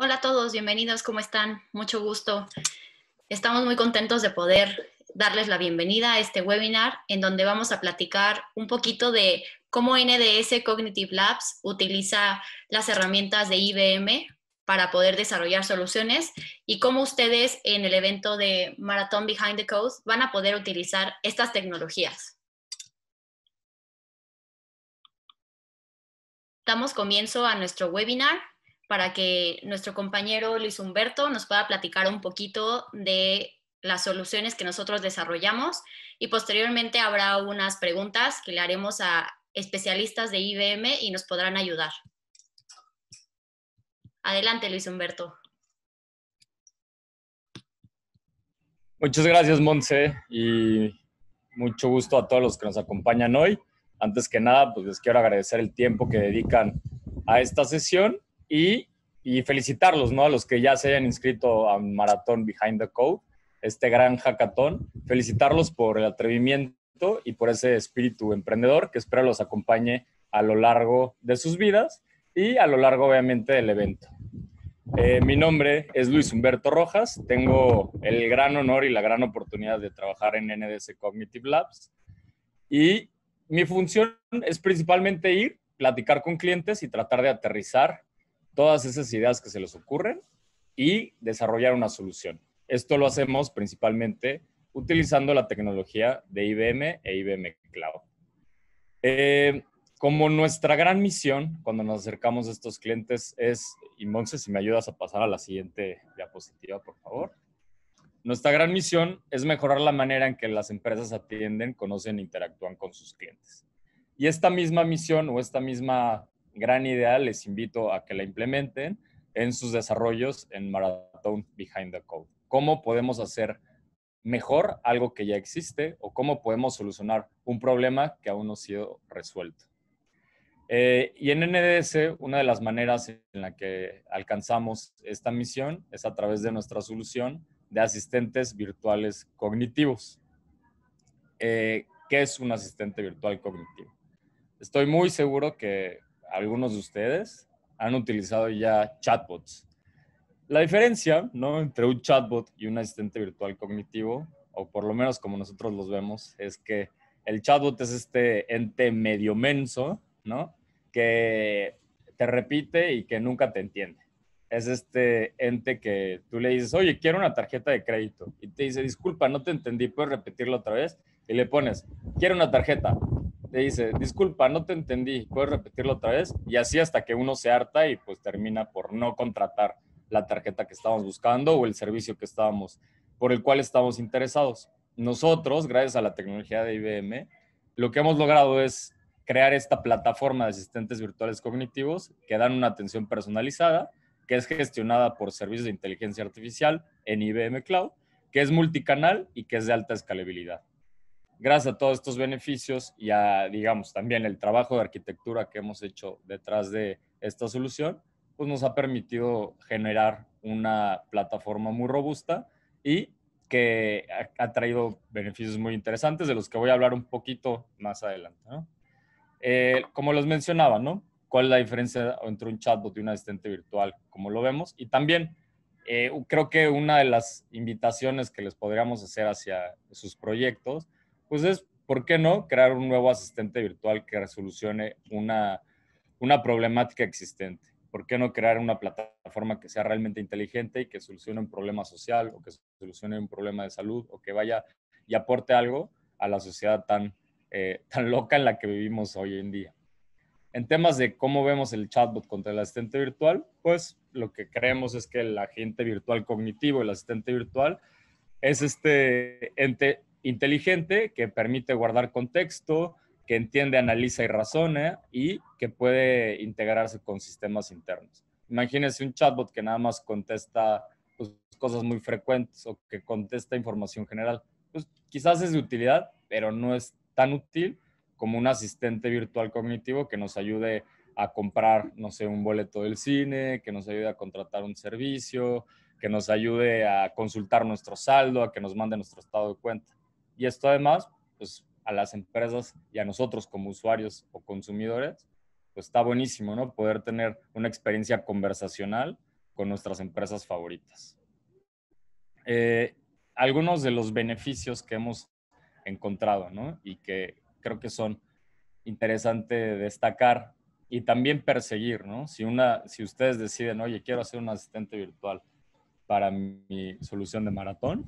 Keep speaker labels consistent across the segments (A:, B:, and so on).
A: Hola a todos, bienvenidos, ¿cómo están? Mucho gusto. Estamos muy contentos de poder darles la bienvenida a este webinar en donde vamos a platicar un poquito de cómo NDS Cognitive Labs utiliza las herramientas de IBM para poder desarrollar soluciones y cómo ustedes en el evento de Marathon Behind the Coast van a poder utilizar estas tecnologías. Damos comienzo a nuestro webinar para que nuestro compañero Luis Humberto nos pueda platicar un poquito de las soluciones que nosotros desarrollamos y posteriormente habrá unas preguntas que le haremos a especialistas de IBM y nos podrán ayudar. Adelante, Luis Humberto.
B: Muchas gracias, Monse, y mucho gusto a todos los que nos acompañan hoy. Antes que nada, pues les quiero agradecer el tiempo que dedican a esta sesión y, felicitarlos, ¿no? A los que ya se hayan inscrito a Maratón Behind the Code, este gran hackathon, felicitarlos por el atrevimiento y por ese espíritu emprendedor que espero los acompañe a lo largo de sus vidas y a lo largo, obviamente, del evento. Eh, mi nombre es Luis Humberto Rojas. Tengo el gran honor y la gran oportunidad de trabajar en NDS Cognitive Labs. Y mi función es principalmente ir, platicar con clientes y tratar de aterrizar todas esas ideas que se les ocurren y desarrollar una solución. Esto lo hacemos principalmente utilizando la tecnología de IBM e IBM Cloud. Eh, como nuestra gran misión cuando nos acercamos a estos clientes es, y Monse, si me ayudas a pasar a la siguiente diapositiva, por favor. Nuestra gran misión es mejorar la manera en que las empresas atienden, conocen e interactúan con sus clientes. Y esta misma misión o esta misma gran idea, les invito a que la implementen en sus desarrollos en Marathon Behind the Code. ¿Cómo podemos hacer mejor algo que ya existe o cómo podemos solucionar un problema que aún no ha sido resuelto? Eh, y en NDS, una de las maneras en la que alcanzamos esta misión es a través de nuestra solución de asistentes virtuales cognitivos. Eh, ¿Qué es un asistente virtual cognitivo? Estoy muy seguro que algunos de ustedes han utilizado ya chatbots. La diferencia ¿no? entre un chatbot y un asistente virtual cognitivo, o por lo menos como nosotros los vemos, es que el chatbot es este ente medio menso, ¿no? Que te repite y que nunca te entiende. Es este ente que tú le dices, oye, quiero una tarjeta de crédito. Y te dice, disculpa, no te entendí, puedes repetirlo otra vez. Y le pones, quiero una tarjeta te dice, disculpa, no te entendí, puedes repetirlo otra vez. Y así hasta que uno se harta y pues termina por no contratar la tarjeta que estábamos buscando o el servicio que estábamos, por el cual estábamos interesados. Nosotros, gracias a la tecnología de IBM, lo que hemos logrado es crear esta plataforma de asistentes virtuales cognitivos que dan una atención personalizada, que es gestionada por servicios de inteligencia artificial en IBM Cloud, que es multicanal y que es de alta escalabilidad gracias a todos estos beneficios y a, digamos, también el trabajo de arquitectura que hemos hecho detrás de esta solución, pues nos ha permitido generar una plataforma muy robusta y que ha, traído beneficios muy interesantes de los que voy a hablar un poquito más adelante. Eh, como les mencionaba, ¿no? ¿Cuál es la diferencia entre un chatbot y un asistente virtual? Como lo vemos. Y también eh, creo que una de las invitaciones que les podríamos hacer hacia sus proyectos pues es, ¿por qué no? Crear un nuevo asistente virtual que resolucione una, una problemática existente. ¿Por qué no crear una plataforma que sea realmente inteligente y que solucione un problema social o que solucione un problema de salud o que vaya y aporte algo a la sociedad tan, eh, tan loca en la que vivimos hoy en día? En temas de cómo vemos el chatbot contra el asistente virtual, pues lo que creemos es que el agente virtual cognitivo, el asistente virtual, es este ente inteligente que permite guardar contexto, que entiende, analiza y razona y que puede integrarse con sistemas internos. Imagínense un chatbot que nada más contesta pues, cosas muy frecuentes o que contesta información general. Pues quizás es de utilidad, pero no es tan útil como un asistente virtual cognitivo que nos ayude a comprar, no sé, un boleto del cine, que nos ayude a contratar un servicio, que nos ayude a consultar nuestro saldo, a que nos mande nuestro estado de cuenta. Y esto además, pues a las empresas y a nosotros como usuarios o consumidores, pues está buenísimo, ¿no? Poder tener una experiencia conversacional con nuestras empresas favoritas. Eh, algunos de los beneficios que hemos encontrado, ¿no? Y que creo que son interesante destacar y también perseguir, ¿no? Si, una, si ustedes deciden, oye, quiero hacer un asistente virtual para mi solución de maratón,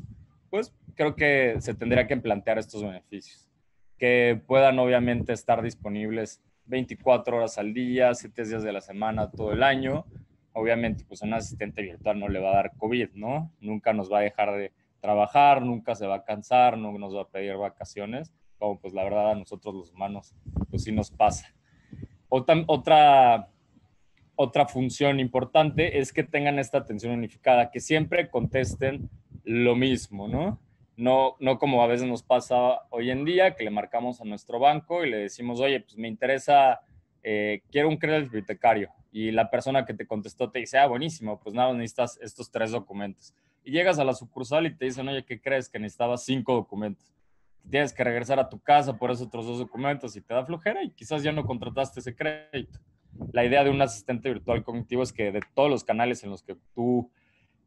B: pues creo que se tendría que plantear estos beneficios, que puedan obviamente estar disponibles 24 horas al día, 7 días de la semana, todo el año. Obviamente, pues un asistente virtual no le va a dar COVID, ¿no? Nunca nos va a dejar de trabajar, nunca se va a cansar, no nos va a pedir vacaciones, como pues la verdad a nosotros los humanos, pues sí nos pasa. otra, otra función importante es que tengan esta atención unificada, que siempre contesten lo mismo, ¿no? No, no como a veces nos pasa hoy en día, que le marcamos a nuestro banco y le decimos, oye, pues me interesa, eh, quiero un crédito hipotecario. Y la persona que te contestó te dice, ah, buenísimo, pues nada, necesitas estos tres documentos. Y llegas a la sucursal y te dicen, oye, ¿qué crees? Que necesitabas cinco documentos. Tienes que regresar a tu casa por esos otros dos documentos y te da flojera y quizás ya no contrataste ese crédito. La idea de un asistente virtual cognitivo es que de todos los canales en los que tú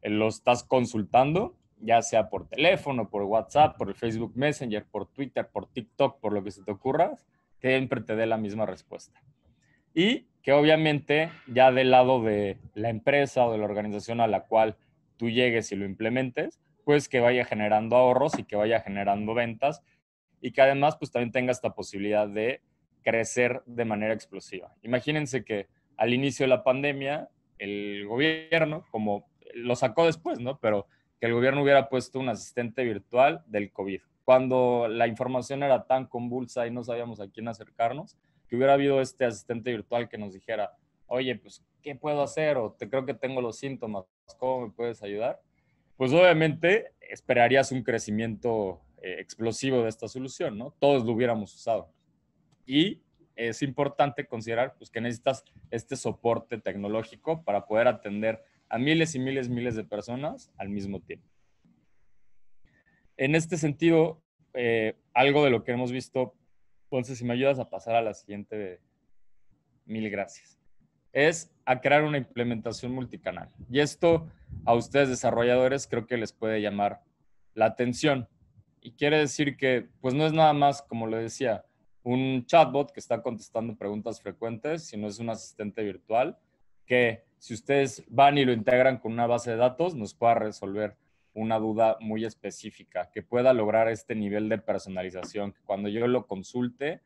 B: eh, los estás consultando, ya sea por teléfono, por WhatsApp, por el Facebook Messenger, por Twitter, por TikTok, por lo que se te ocurra, siempre te dé la misma respuesta. Y que obviamente ya del lado de la empresa o de la organización a la cual tú llegues y lo implementes, pues que vaya generando ahorros y que vaya generando ventas y que además pues también tenga esta posibilidad de crecer de manera explosiva. Imagínense que al inicio de la pandemia el gobierno, como lo sacó después, ¿no? Pero el gobierno hubiera puesto un asistente virtual del COVID. Cuando la información era tan convulsa y no sabíamos a quién acercarnos, que hubiera habido este asistente virtual que nos dijera, oye, pues, ¿qué puedo hacer? O te creo que tengo los síntomas, ¿cómo me puedes ayudar? Pues obviamente esperarías un crecimiento eh, explosivo de esta solución, ¿no? Todos lo hubiéramos usado. Y es importante considerar pues, que necesitas este soporte tecnológico para poder atender a miles y miles y miles de personas al mismo tiempo. En este sentido, eh, algo de lo que hemos visto, entonces si me ayudas a pasar a la siguiente, mil gracias, es a crear una implementación multicanal. Y esto a ustedes desarrolladores creo que les puede llamar la atención. Y quiere decir que, pues no es nada más, como le decía, un chatbot que está contestando preguntas frecuentes, sino es un asistente virtual que si ustedes van y lo integran con una base de datos, nos pueda resolver una duda muy específica, que pueda lograr este nivel de personalización, que cuando yo lo consulte,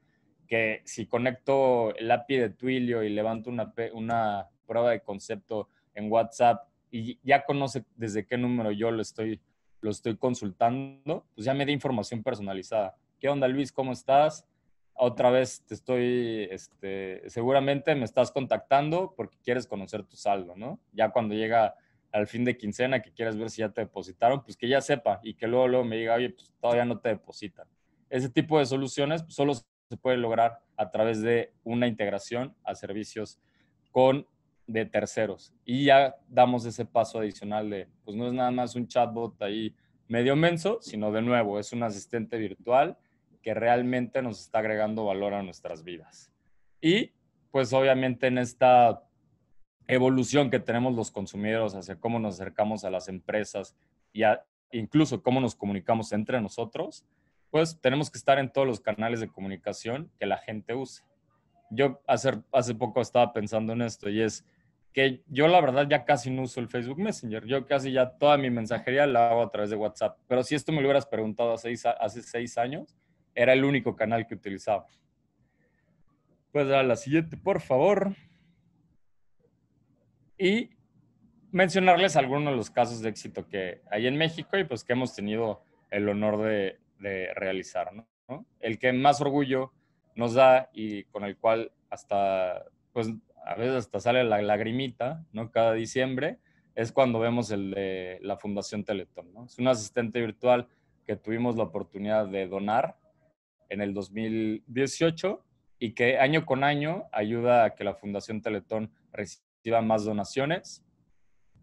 B: que si conecto el API de Twilio y levanto una, prueba de concepto en WhatsApp y ya conoce desde qué número yo lo estoy, consultando, pues ya me da información personalizada. ¿Qué onda Luis? ¿Cómo estás? otra vez te estoy, este, seguramente me estás contactando porque quieres conocer tu saldo, ¿no? Ya cuando llega al fin de quincena que quieres ver si ya te depositaron, pues que ya sepa y que luego, luego me diga, oye, pues todavía no te depositan. Ese tipo de soluciones solo se puede lograr a través de una integración a servicios con de terceros. Y ya damos ese paso adicional de, pues no es nada más un chatbot ahí medio menso, sino de nuevo, es un asistente virtual que realmente nos está agregando valor a nuestras vidas. Y pues obviamente en esta evolución que tenemos los consumidores hacia cómo nos acercamos a las empresas y incluso cómo nos comunicamos entre nosotros, pues tenemos que estar en todos los canales de comunicación que la gente use. Yo hace, hace poco estaba pensando en esto y es que yo la verdad ya casi no uso el Facebook Messenger, yo casi ya toda mi mensajería la hago a través de WhatsApp, pero si esto me lo hubieras preguntado hace, hace seis años, era el único canal que utilizaba. Pues a la siguiente, por favor. Y mencionarles algunos de los casos de éxito que hay en México y pues que hemos tenido el honor de, realizar. ¿no? El que más orgullo nos da y con el cual hasta, pues a veces hasta sale la lagrimita, ¿no? Cada diciembre es cuando vemos el de la Fundación Teletón, ¿no? Es un asistente virtual que tuvimos la oportunidad de donar en el 2018 y que año con año ayuda a que la Fundación Teletón reciba más donaciones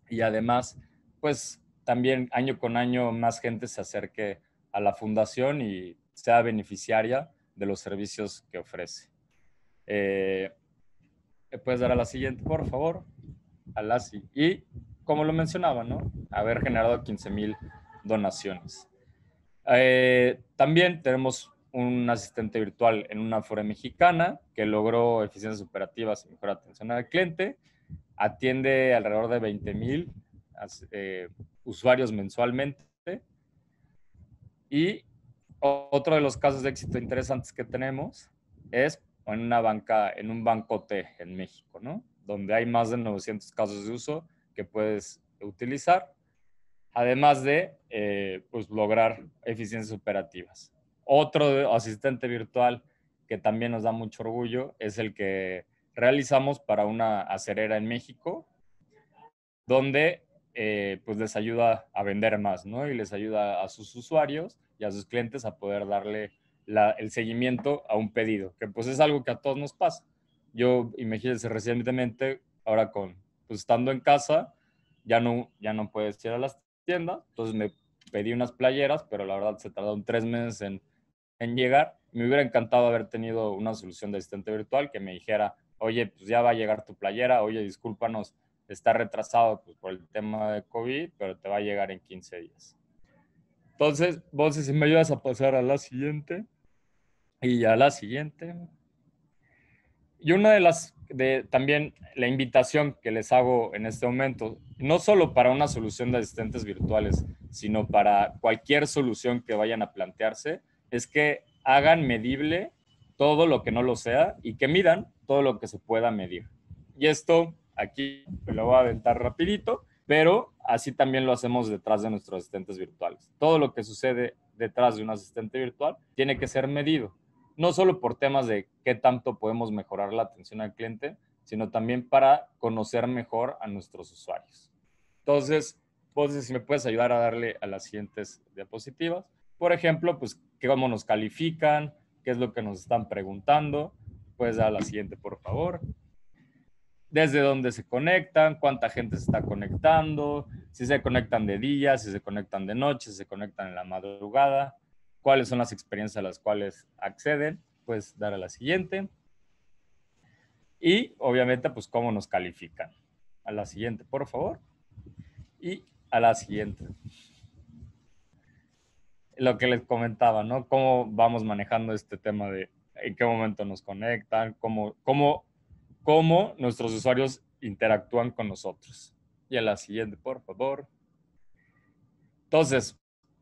B: y además, pues también año con año más gente se acerque a la fundación y sea beneficiaria de los servicios que ofrece. Eh, ¿Puedes dar a la siguiente, por favor? A Y como lo mencionaba, ¿no? Haber generado 15 mil donaciones. Eh, también tenemos un asistente virtual en una fora mexicana que logró eficiencias operativas y mejor atención al cliente. Atiende alrededor de 20.000 eh, usuarios mensualmente. Y otro de los casos de éxito interesantes que tenemos es en una banca, en un bancote en México, ¿no? Donde hay más de 900 casos de uso que puedes utilizar, además de eh, pues, lograr eficiencias operativas. Otro asistente virtual que también nos da mucho orgullo es el que realizamos para una acerera en México, donde eh, pues les ayuda a vender más, ¿no? Y les ayuda a sus usuarios y a sus clientes a poder darle el seguimiento a un pedido, que pues es algo que a todos nos pasa. Yo, imagínense, recientemente, ahora con, pues estando en casa, ya no, ya no puedes ir a las tiendas, entonces me pedí unas playeras, pero la verdad se tardaron tres meses en en llegar. Me hubiera encantado haber tenido una solución de asistente virtual que me dijera, oye, pues ya va a llegar tu playera, oye, discúlpanos, está retrasado pues, por el tema de COVID, pero te va a llegar en 15 días. Entonces, vos si me ayudas a pasar a la siguiente y a la siguiente. Y una de las, de, también la invitación que les hago en este momento, no solo para una solución de asistentes virtuales, sino para cualquier solución que vayan a plantearse, es que hagan medible todo lo que no lo sea y que midan todo lo que se pueda medir. Y esto aquí lo voy a aventar rapidito, pero así también lo hacemos detrás de nuestros asistentes virtuales. Todo lo que sucede detrás de un asistente virtual tiene que ser medido, no solo por temas de qué tanto podemos mejorar la atención al cliente, sino también para conocer mejor a nuestros usuarios. Entonces, pues si me puedes ayudar a darle a las siguientes diapositivas. Por ejemplo, pues cómo nos califican, qué es lo que nos están preguntando. Pues dar la siguiente, por favor. Desde dónde se conectan, cuánta gente se está conectando, si se conectan de día, si se conectan de noche, si se conectan en la madrugada, cuáles son las experiencias a las cuales acceden. Puedes dar a la siguiente. Y obviamente, pues cómo nos califican. A la siguiente, por favor. Y a la siguiente lo que les comentaba, ¿no? Cómo vamos manejando este tema de en qué momento nos conectan, cómo, cómo, cómo nuestros usuarios interactúan con nosotros. Y a la siguiente, por favor. Entonces,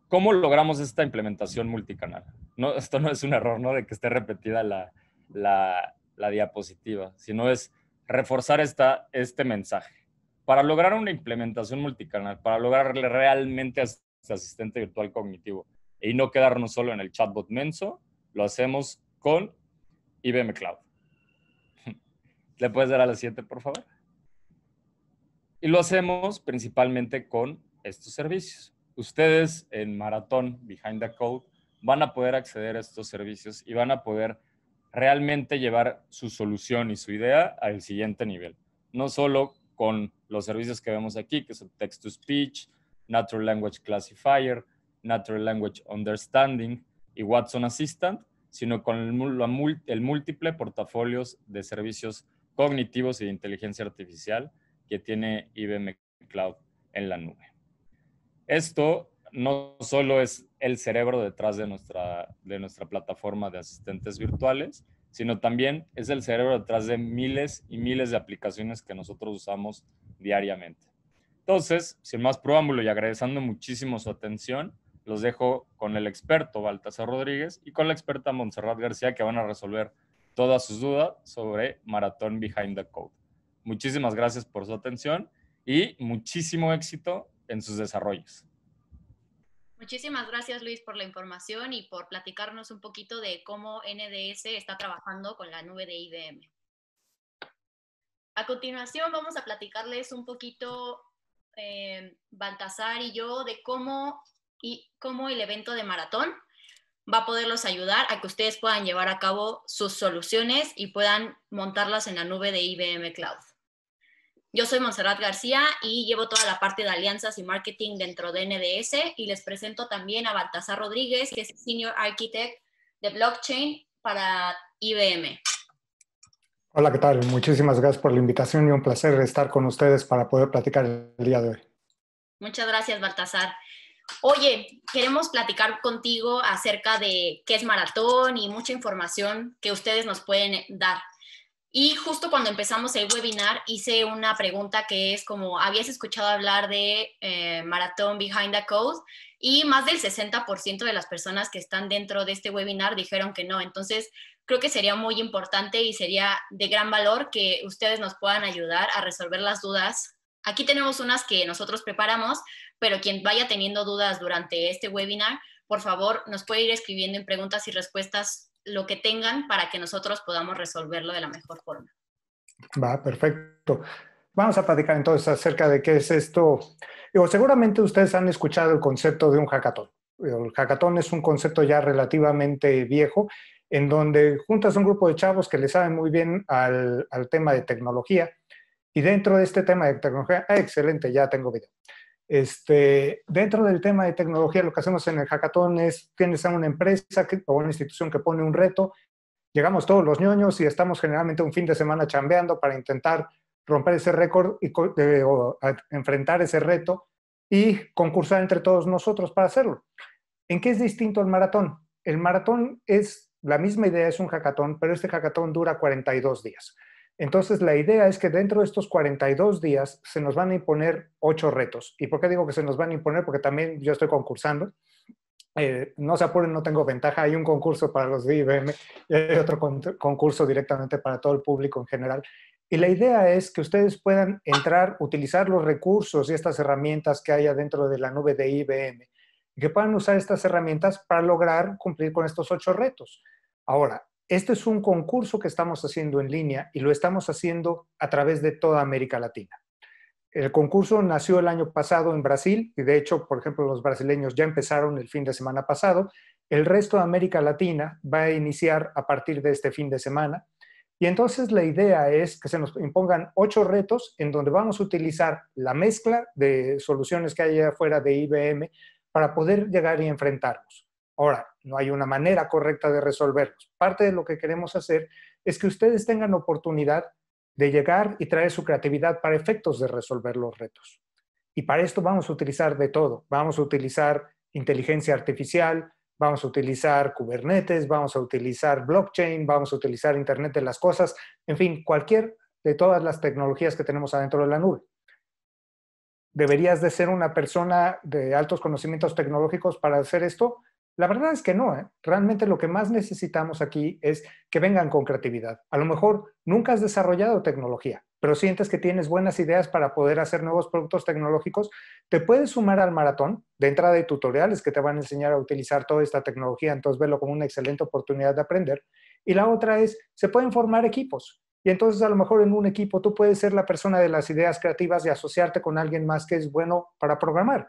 B: ¿cómo logramos esta implementación multicanal? No, esto no es un error, ¿no? De que esté repetida la, la, diapositiva, sino es reforzar esta, este mensaje. Para lograr una implementación multicanal, para lograrle realmente este asistente virtual cognitivo, y no quedarnos solo en el chatbot menso, lo hacemos con IBM Cloud. ¿Le puedes dar a las siguiente, por favor? Y lo hacemos principalmente con estos servicios. Ustedes en Maratón Behind the Code van a poder acceder a estos servicios y van a poder realmente llevar su solución y su idea al siguiente nivel. No solo con los servicios que vemos aquí, que son Text to Speech, Natural Language Classifier, Natural Language Understanding y Watson Assistant, sino con el, múltiple portafolios de servicios cognitivos y de inteligencia artificial que tiene IBM Cloud en la nube. Esto no solo es el cerebro detrás de nuestra, de nuestra plataforma de asistentes virtuales, sino también es el cerebro detrás de miles y miles de aplicaciones que nosotros usamos diariamente. Entonces, sin más preámbulo y agradeciendo muchísimo su atención, los dejo con el experto Baltasar Rodríguez y con la experta Montserrat García que van a resolver todas sus dudas sobre Maratón Behind the Code. Muchísimas gracias por su atención y muchísimo éxito en sus desarrollos.
A: Muchísimas gracias Luis por la información y por platicarnos un poquito de cómo NDS está trabajando con la nube de IBM. A continuación vamos a platicarles un poquito, eh, Baltasar y yo, de cómo y cómo el evento de maratón va a poderlos ayudar a que ustedes puedan llevar a cabo sus soluciones y puedan montarlas en la nube de IBM Cloud. Yo soy Monserrat García y llevo toda la parte de alianzas y marketing dentro de NDS y les presento también a Baltasar Rodríguez, que es Senior Architect de Blockchain para IBM.
C: Hola, ¿qué tal? Muchísimas gracias por la invitación y un placer estar con ustedes para poder platicar el día de hoy.
A: Muchas gracias, Baltasar. Oye, queremos platicar contigo acerca de qué es maratón y mucha información que ustedes nos pueden dar. Y justo cuando empezamos el webinar hice una pregunta que es como, ¿habías escuchado hablar de eh, maratón Behind the Code? Y más del 60% de las personas que están dentro de este webinar dijeron que no. Entonces, creo que sería muy importante y sería de gran valor que ustedes nos puedan ayudar a resolver las dudas Aquí tenemos unas que nosotros preparamos, pero quien vaya teniendo dudas durante este webinar, por favor, nos puede ir escribiendo en preguntas y respuestas lo que tengan para que nosotros podamos resolverlo de la mejor forma.
C: Va, perfecto. Vamos a platicar entonces acerca de qué es esto. seguramente ustedes han escuchado el concepto de un hackathon. El hackathon es un concepto ya relativamente viejo, en donde juntas un grupo de chavos que le saben muy bien al tema de tecnología y dentro de este tema de tecnología, ah, excelente, ya tengo video. Este, dentro del tema de tecnología, lo que hacemos en el hackathon es, tienes a una empresa o una institución que pone un reto, llegamos todos los ñoños y estamos generalmente un fin de semana chambeando para intentar romper ese récord y, o enfrentar ese reto y concursar entre todos nosotros para hacerlo. ¿En qué es distinto el maratón? El maratón es la misma idea, es un hackathon, pero este hackathon dura 42 días. Entonces, la idea es que dentro de estos 42 días se nos van a imponer ocho retos. ¿Y por qué digo que se nos van a imponer? Porque también yo estoy concursando. Eh, no se apuren, no tengo ventaja. Hay un concurso para los de IBM y otro concurso directamente para todo el público en general. Y la idea es que ustedes puedan entrar, utilizar los recursos y estas herramientas que haya dentro de la nube de IBM que puedan usar estas herramientas para lograr cumplir con estos ocho retos. Ahora, este es un concurso que estamos haciendo en línea y lo estamos haciendo a través de toda América Latina. El concurso nació el año pasado en Brasil y de hecho, por ejemplo, los brasileños ya empezaron el fin de semana pasado. El resto de América Latina va a iniciar a partir de este fin de semana. Y entonces la idea es que se nos impongan ocho retos en donde vamos a utilizar la mezcla de soluciones que hay afuera de IBM para poder llegar y enfrentarnos. Ahora, no hay una manera correcta de resolverlos. Parte de lo que queremos hacer es que ustedes tengan oportunidad de llegar y traer su creatividad para efectos de resolver los retos. Y para esto vamos a utilizar de todo. Vamos a utilizar inteligencia artificial, vamos a utilizar Kubernetes, vamos a utilizar blockchain, vamos a utilizar Internet de las Cosas, en fin, cualquier de todas las tecnologías que tenemos adentro de la nube. ¿Deberías de ser una persona de altos conocimientos tecnológicos para hacer esto? La verdad es que no, ¿eh? realmente lo que más necesitamos aquí es que vengan con creatividad. A lo mejor nunca has desarrollado tecnología, pero sientes que tienes buenas ideas para poder hacer nuevos productos tecnológicos, te puedes sumar al maratón. De entrada de tutoriales que te van a enseñar a utilizar toda esta tecnología, entonces velo como una excelente oportunidad de aprender. Y la otra es, se pueden formar equipos. Y entonces a lo mejor en un equipo tú puedes ser la persona de las ideas creativas y asociarte con alguien más que es bueno para programar.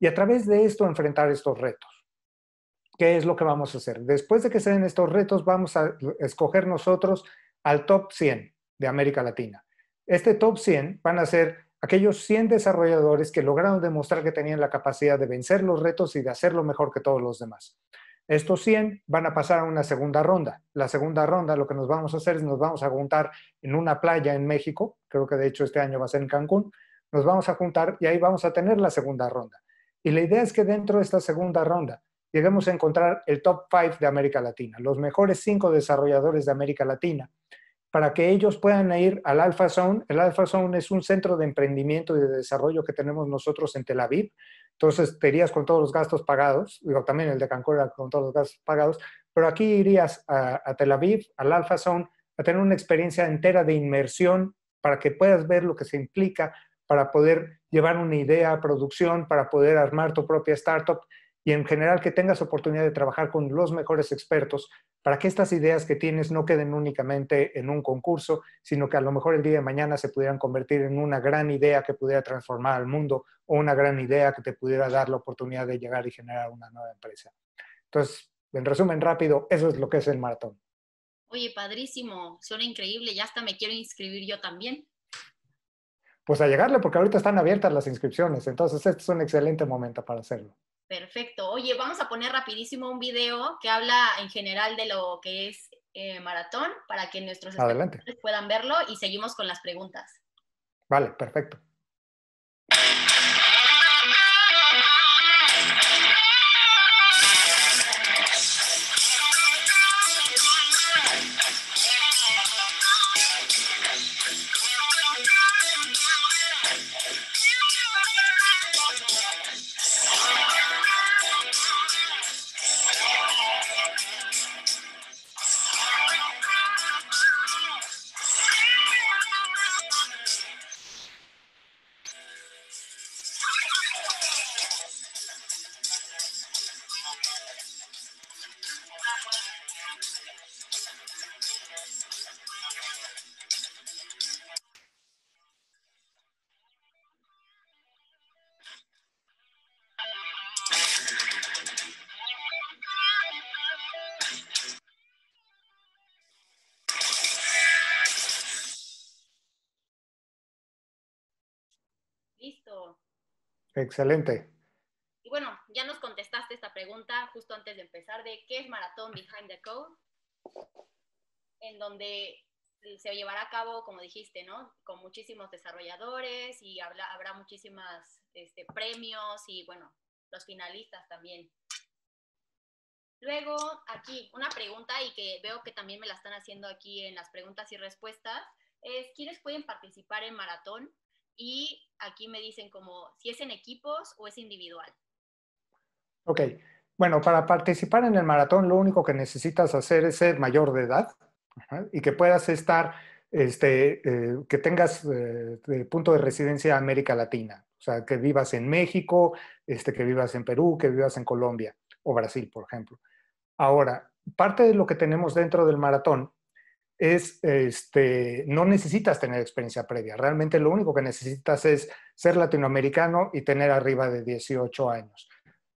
C: Y a través de esto enfrentar estos retos qué es lo que vamos a hacer. Después de que se den estos retos, vamos a escoger nosotros al top 100 de América Latina. Este top 100 van a ser aquellos 100 desarrolladores que lograron demostrar que tenían la capacidad de vencer los retos y de hacerlo mejor que todos los demás. Estos 100 van a pasar a una segunda ronda. La segunda ronda lo que nos vamos a hacer es nos vamos a juntar en una playa en México, creo que de hecho este año va a ser en Cancún, nos vamos a juntar y ahí vamos a tener la segunda ronda. Y la idea es que dentro de esta segunda ronda lleguemos a encontrar el top 5 de América Latina, los mejores 5 desarrolladores de América Latina, para que ellos puedan ir al Alpha Zone. El Alpha Zone es un centro de emprendimiento y de desarrollo que tenemos nosotros en Tel Aviv. Entonces, te irías con todos los gastos pagados, digo, también el de Cancún con todos los gastos pagados, pero aquí irías a, a Tel Aviv, al Alpha Zone, a tener una experiencia entera de inmersión para que puedas ver lo que se implica para poder llevar una idea a producción, para poder armar tu propia startup y en general que tengas oportunidad de trabajar con los mejores expertos para que estas ideas que tienes no queden únicamente en un concurso, sino que a lo mejor el día de mañana se pudieran convertir en una gran idea que pudiera transformar al mundo o una gran idea que te pudiera dar la oportunidad de llegar y generar una nueva empresa. Entonces, en resumen rápido, eso es lo que es el maratón.
A: Oye, padrísimo, suena increíble, ya hasta me quiero inscribir yo también.
C: Pues a llegarle, porque ahorita están abiertas las inscripciones, entonces este es un excelente momento para hacerlo.
A: Perfecto. Oye, vamos a poner rapidísimo un video que habla en general de lo que es eh, maratón para que nuestros espectadores puedan verlo y seguimos con las preguntas.
C: Vale, perfecto. Excelente.
A: Y bueno, ya nos contestaste esta pregunta justo antes de empezar de qué es Maratón Behind the Code, en donde se llevará a cabo, como dijiste, ¿no? Con muchísimos desarrolladores y habrá muchísimas este, premios y, bueno, los finalistas también. Luego, aquí, una pregunta y que veo que también me la están haciendo aquí en las preguntas y respuestas, es, ¿quiénes pueden participar en maratón? Y aquí me dicen como si es en equipos o es individual.
C: Ok, bueno, para participar en el maratón lo único que necesitas hacer es ser mayor de edad y que puedas estar, este, eh, que tengas eh, punto de residencia América Latina, o sea, que vivas en México, este, que vivas en Perú, que vivas en Colombia o Brasil, por ejemplo. Ahora, parte de lo que tenemos dentro del maratón es, este, no necesitas tener experiencia previa, realmente lo único que necesitas es ser latinoamericano y tener arriba de 18 años.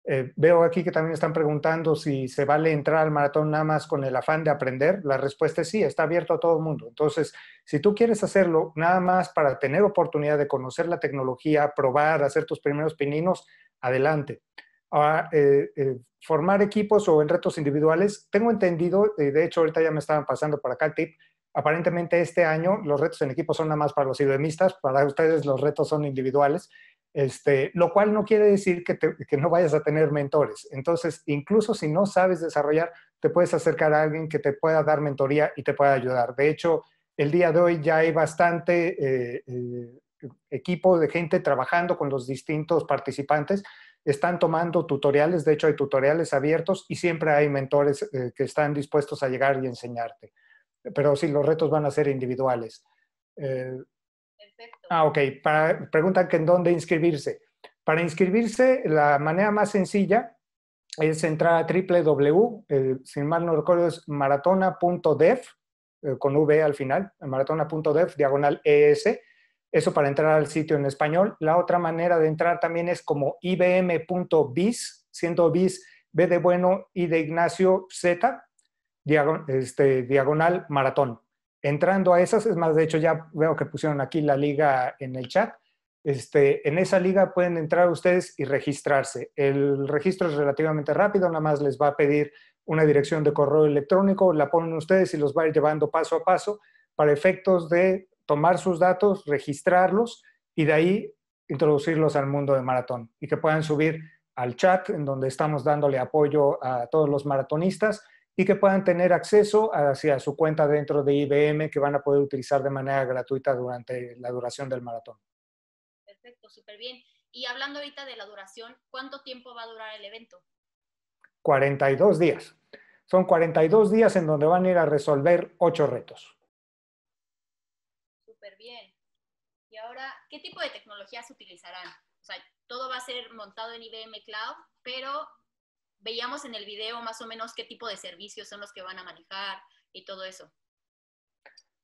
C: Eh, veo aquí que también están preguntando si se vale entrar al maratón nada más con el afán de aprender. La respuesta es sí, está abierto a todo el mundo. Entonces, si tú quieres hacerlo nada más para tener oportunidad de conocer la tecnología, probar, hacer tus primeros pininos, adelante a eh, eh, formar equipos o en retos individuales. Tengo entendido, eh, de hecho ahorita ya me estaban pasando por acá el tip, aparentemente este año los retos en equipo son nada más para los idemistas, para ustedes los retos son individuales, este, lo cual no quiere decir que, no vayas a tener mentores. Entonces, incluso si no sabes desarrollar, te puedes acercar a alguien que te pueda dar mentoría y te pueda ayudar. De hecho, el día de hoy ya hay bastante equipo de gente trabajando con los distintos participantes están tomando tutoriales, de hecho hay tutoriales abiertos y siempre hay mentores eh, que están dispuestos a llegar y enseñarte. Pero sí, los retos van a ser individuales. Eh, ah, ok. preguntan que en dónde inscribirse. Para inscribirse, la manera más sencilla es entrar a www, eh, mal no recuerdo, es maratona.dev, con V al final, maratona.dev, diagonal ES eso para entrar al sitio en español. La otra manera de entrar también es como ibm.biz, siendo biz B de bueno y de Ignacio Z, diagonal, este, diagonal maratón. Entrando a esas, es más, de hecho ya veo que pusieron aquí la liga en el chat. Este, en esa liga pueden entrar ustedes y registrarse. El registro es relativamente rápido, nada más les va a pedir una dirección de correo electrónico, la ponen ustedes y los va a ir llevando paso a paso para efectos de tomar sus datos, registrarlos y de ahí introducirlos al mundo de maratón y que puedan subir al chat en donde estamos dándole apoyo a todos los maratonistas y que puedan tener acceso hacia su cuenta dentro de IBM que van a poder utilizar de manera gratuita durante la duración del maratón.
A: Perfecto, súper bien. Y hablando ahorita de la duración, ¿cuánto tiempo va a durar el evento?
C: 42 días. Son 42 días en donde van a ir a resolver 8 retos
A: bien. Y ahora, ¿qué tipo de tecnologías utilizarán? O sea, todo va a ser montado en IBM Cloud, pero veíamos en el video más o menos qué tipo de servicios son los que van a manejar y todo eso.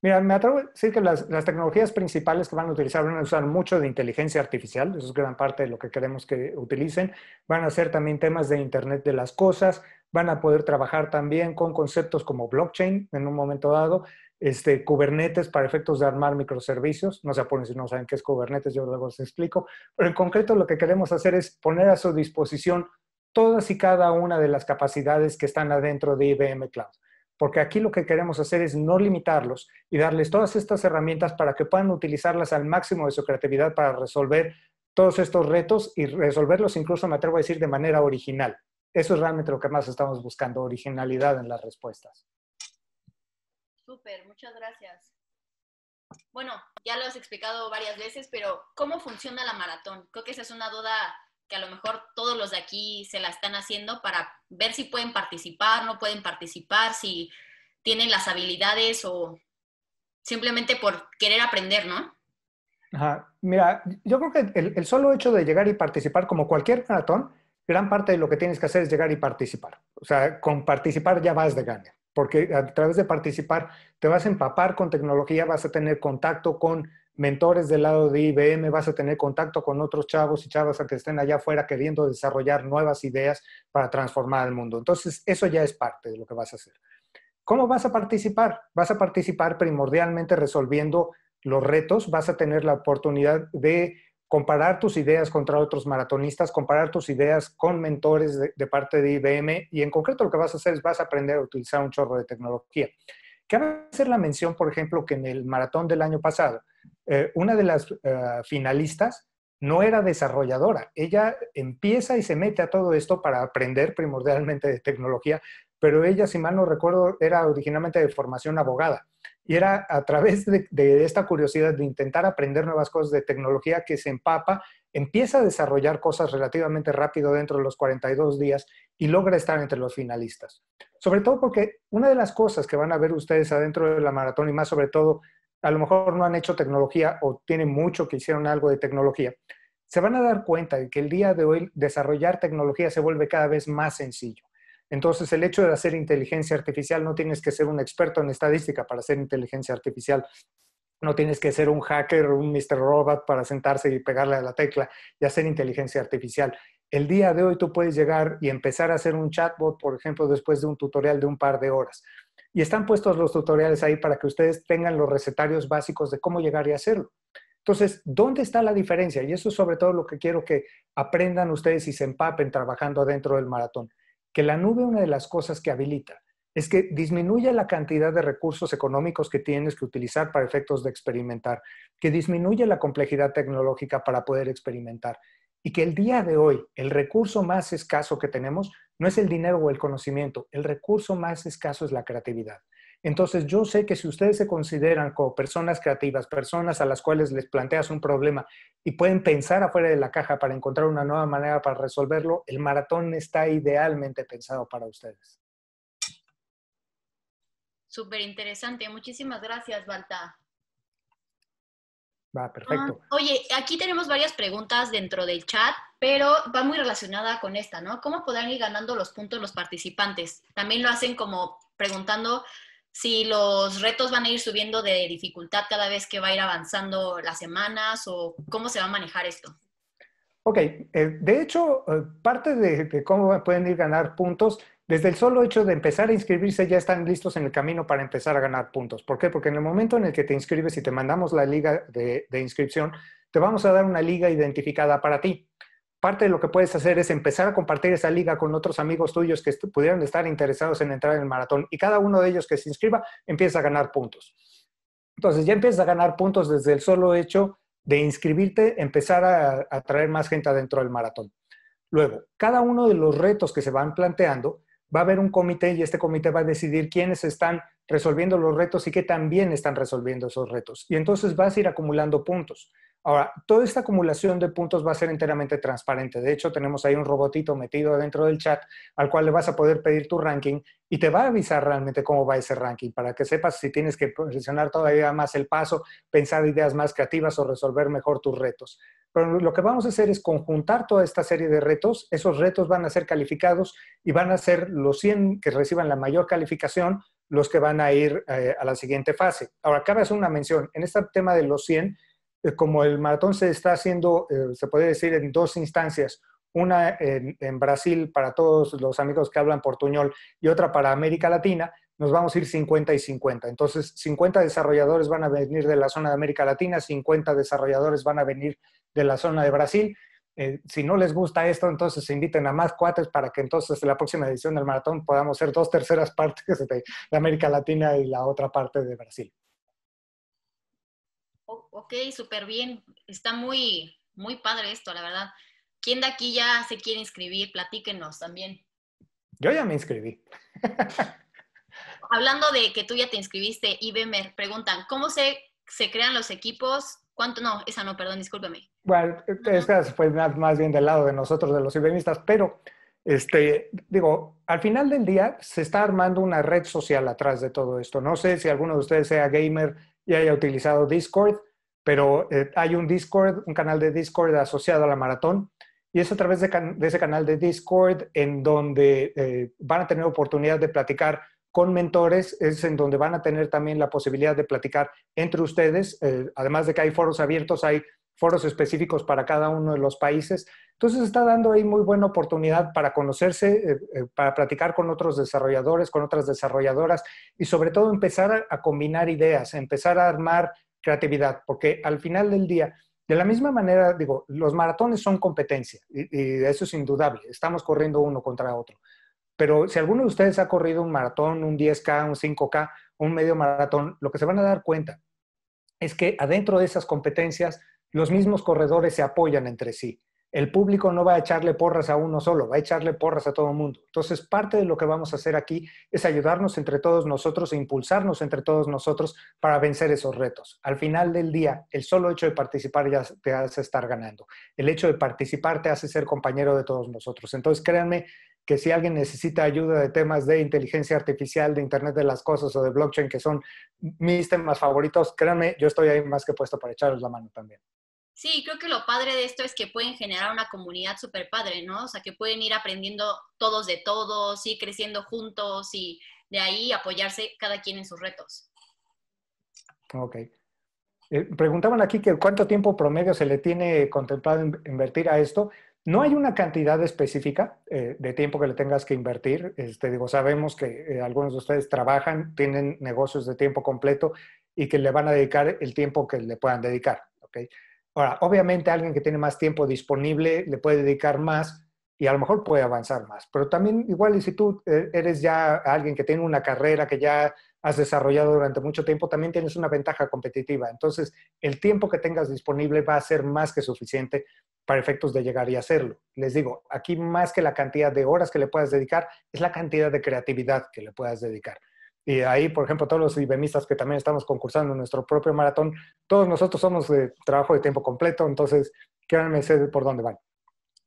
C: Mira, me atrevo a decir que las, las, tecnologías principales que van a utilizar van a usar mucho de inteligencia artificial, eso es gran parte de lo que queremos que utilicen. Van a ser también temas de Internet de las Cosas, van a poder trabajar también con conceptos como blockchain en un momento dado. Este, Kubernetes para efectos de armar microservicios. No se apuren si no saben qué es Kubernetes, yo luego os explico. Pero en concreto lo que queremos hacer es poner a su disposición todas y cada una de las capacidades que están adentro de IBM Cloud. Porque aquí lo que queremos hacer es no limitarlos y darles todas estas herramientas para que puedan utilizarlas al máximo de su creatividad para resolver todos estos retos y resolverlos incluso, me atrevo a decir, de manera original. Eso es realmente lo que más estamos buscando, originalidad en las respuestas.
A: Súper, muchas gracias. Bueno, ya lo has explicado varias veces, pero ¿cómo funciona la maratón? Creo que esa es una duda que a lo mejor todos los de aquí se la están haciendo para ver si pueden participar, no pueden participar, si tienen las habilidades o simplemente por querer aprender, ¿no?
C: Ajá. Mira, yo creo que el, el solo hecho de llegar y participar, como cualquier maratón, gran parte de lo que tienes que hacer es llegar y participar. O sea, con participar ya vas de gana porque a través de participar te vas a empapar con tecnología, vas a tener contacto con mentores del lado de IBM, vas a tener contacto con otros chavos y chavas que estén allá afuera queriendo desarrollar nuevas ideas para transformar el mundo. Entonces, eso ya es parte de lo que vas a hacer. ¿Cómo vas a participar? Vas a participar primordialmente resolviendo los retos, vas a tener la oportunidad de comparar tus ideas contra otros maratonistas, comparar tus ideas con mentores de, parte de IBM y en concreto lo que vas a hacer es vas a aprender a utilizar un chorro de tecnología. Cabe hacer la mención, por ejemplo, que en el maratón del año pasado, eh, una de las eh, finalistas no era desarrolladora. Ella empieza y se mete a todo esto para aprender primordialmente de tecnología, pero ella, si mal no recuerdo, era originalmente de formación abogada y era a través de, esta curiosidad de intentar aprender nuevas cosas de tecnología que se empapa, empieza a desarrollar cosas relativamente rápido dentro de los 42 días y logra estar entre los finalistas. Sobre todo porque una de las cosas que van a ver ustedes adentro de la maratón y más sobre todo, a lo mejor no han hecho tecnología o tienen mucho que hicieron algo de tecnología, se van a dar cuenta de que el día de hoy desarrollar tecnología se vuelve cada vez más sencillo. Entonces, el hecho de hacer inteligencia artificial, no tienes que ser un experto en estadística para hacer inteligencia artificial. No tienes que ser un hacker, un Mr. Robot para sentarse y pegarle a la tecla y hacer inteligencia artificial. El día de hoy tú puedes llegar y empezar a hacer un chatbot, por ejemplo, después de un tutorial de un par de horas. Y están puestos los tutoriales ahí para que ustedes tengan los recetarios básicos de cómo llegar y hacerlo. Entonces, ¿dónde está la diferencia? Y eso es sobre todo lo que quiero que aprendan ustedes y se empapen trabajando adentro del maratón que la nube una de las cosas que habilita es que disminuye la cantidad de recursos económicos que tienes que utilizar para efectos de experimentar, que disminuye la complejidad tecnológica para poder experimentar y que el día de hoy el recurso más escaso que tenemos no es el dinero o el conocimiento, el recurso más escaso es la creatividad. Entonces yo sé que si ustedes se consideran como personas creativas, personas a las cuales les planteas un problema y pueden pensar afuera de la caja para encontrar una nueva manera para resolverlo, el maratón está idealmente pensado para ustedes.
A: Súper interesante. Muchísimas gracias, Balta.
C: Va, ah, perfecto.
A: oye, aquí tenemos varias preguntas dentro del chat, pero va muy relacionada con esta, ¿no? ¿Cómo podrán ir ganando los puntos los participantes? También lo hacen como preguntando si los retos van a ir subiendo de dificultad cada vez que va a ir avanzando las semanas o cómo se va a manejar
C: esto. Ok, eh, de hecho, eh, parte de, cómo pueden ir ganar puntos, desde el solo hecho de empezar a inscribirse ya están listos en el camino para empezar a ganar puntos. ¿Por qué? Porque en el momento en el que te inscribes y te mandamos la liga de inscripción, te vamos a dar una liga identificada para ti parte de lo que puedes hacer es empezar a compartir esa liga con otros amigos tuyos que pudieran estar interesados en entrar en el maratón y cada uno de ellos que se inscriba empieza a ganar puntos. Entonces ya empiezas a ganar puntos desde el solo hecho de inscribirte, empezar a atraer más gente adentro del maratón. Luego, cada uno de los retos que se van planteando, va a haber un comité y este comité va a decidir quiénes están resolviendo los retos y qué también están resolviendo esos retos. Y entonces vas a ir acumulando puntos. Ahora, toda esta acumulación de puntos va a ser enteramente transparente. De hecho, tenemos ahí un robotito metido dentro del chat al cual le vas a poder pedir tu ranking y te va a avisar realmente cómo va ese ranking para que sepas si tienes que posicionar todavía más el paso, pensar ideas más creativas o resolver mejor tus retos. Pero lo que vamos a hacer es conjuntar toda esta serie de retos. Esos retos van a ser calificados y van a ser los 100 que reciban la mayor calificación los que van a ir eh, a la siguiente fase. Ahora, cabe hacer una mención. En este tema de los 100, como el maratón se está haciendo, eh, se puede decir, en dos instancias, una en, Brasil para todos los amigos que hablan portuñol y otra para América Latina, nos vamos a ir 50 y 50. Entonces, 50 desarrolladores van a venir de la zona de América Latina, 50 desarrolladores van a venir de la zona de Brasil. Eh, si no les gusta esto, entonces se inviten a más cuates para que entonces en la próxima edición del maratón podamos ser dos terceras partes de América Latina y la otra parte de Brasil.
A: Ok, súper bien. Está muy, muy padre esto, la verdad. ¿Quién de aquí ya se quiere inscribir? Platíquenos también.
C: Yo ya me inscribí.
A: Hablando de que tú ya te inscribiste, y preguntan, ¿cómo se, se crean los equipos? ¿Cuánto? No, esa no, perdón, discúlpeme.
C: Bueno, eh, esta fue más bien del lado de nosotros, de los IBMistas, pero este, digo, al final del día se está armando una red social atrás de todo esto. No sé si alguno de ustedes sea gamer y haya utilizado Discord pero eh, hay un Discord, un canal de Discord asociado a la maratón, y es a través de, ese canal de Discord en donde eh, van a tener oportunidad de platicar con mentores, es en donde van a tener también la posibilidad de platicar entre ustedes, eh, además de que hay foros abiertos, hay foros específicos para cada uno de los países. Entonces está dando ahí muy buena oportunidad para conocerse, para platicar con otros desarrolladores, con otras desarrolladoras y sobre todo empezar a combinar ideas, empezar a armar creatividad, porque al final del día, de la misma manera, digo, los maratones son competencia y, eso es indudable, estamos corriendo uno contra otro. Pero si alguno de ustedes ha corrido un maratón, un 10K, un 5K, un medio maratón, lo que se van a dar cuenta es que adentro de esas competencias los mismos corredores se apoyan entre sí el público no va a echarle porras a uno solo, va a echarle porras a todo el mundo. Entonces, parte de lo que vamos a hacer aquí es ayudarnos entre todos nosotros e impulsarnos entre todos nosotros para vencer esos retos. Al final del día, el solo hecho de participar ya te hace estar ganando. El hecho de participar te hace ser compañero de todos nosotros. Entonces, créanme que si alguien necesita ayuda de temas de inteligencia artificial, de Internet de las Cosas o de blockchain, que son mis temas favoritos, créanme, yo estoy ahí más que puesto para echarles la mano también.
A: Sí, creo que lo padre de esto es que pueden generar una comunidad súper padre, ¿no? O sea, que pueden ir aprendiendo todos de todos, y creciendo juntos y de ahí apoyarse cada quien en sus retos.
C: Ok. Eh, preguntaban aquí que cuánto tiempo promedio se le tiene contemplado invertir a esto. No hay una cantidad específica eh, de tiempo que le tengas que invertir. Este, digo, sabemos que eh, algunos de ustedes trabajan, tienen negocios de tiempo completo y que le van a dedicar el tiempo que le puedan dedicar. ¿okay? Ahora, obviamente alguien que tiene más tiempo disponible le puede dedicar más y a lo mejor puede avanzar más, pero también igual y si tú eh, eres ya alguien que tiene una carrera que ya has desarrollado durante mucho tiempo, también tienes una ventaja competitiva. Entonces, el tiempo que tengas disponible va a ser más que suficiente para efectos de llegar y hacerlo. Les digo, aquí más que la cantidad de horas que le puedas dedicar, es la cantidad de creatividad que le puedas dedicar. Y ahí, por ejemplo, todos los IBEMistas que también estamos concursando en nuestro propio maratón, todos nosotros somos de trabajo de tiempo completo, entonces créanme, sé por dónde van.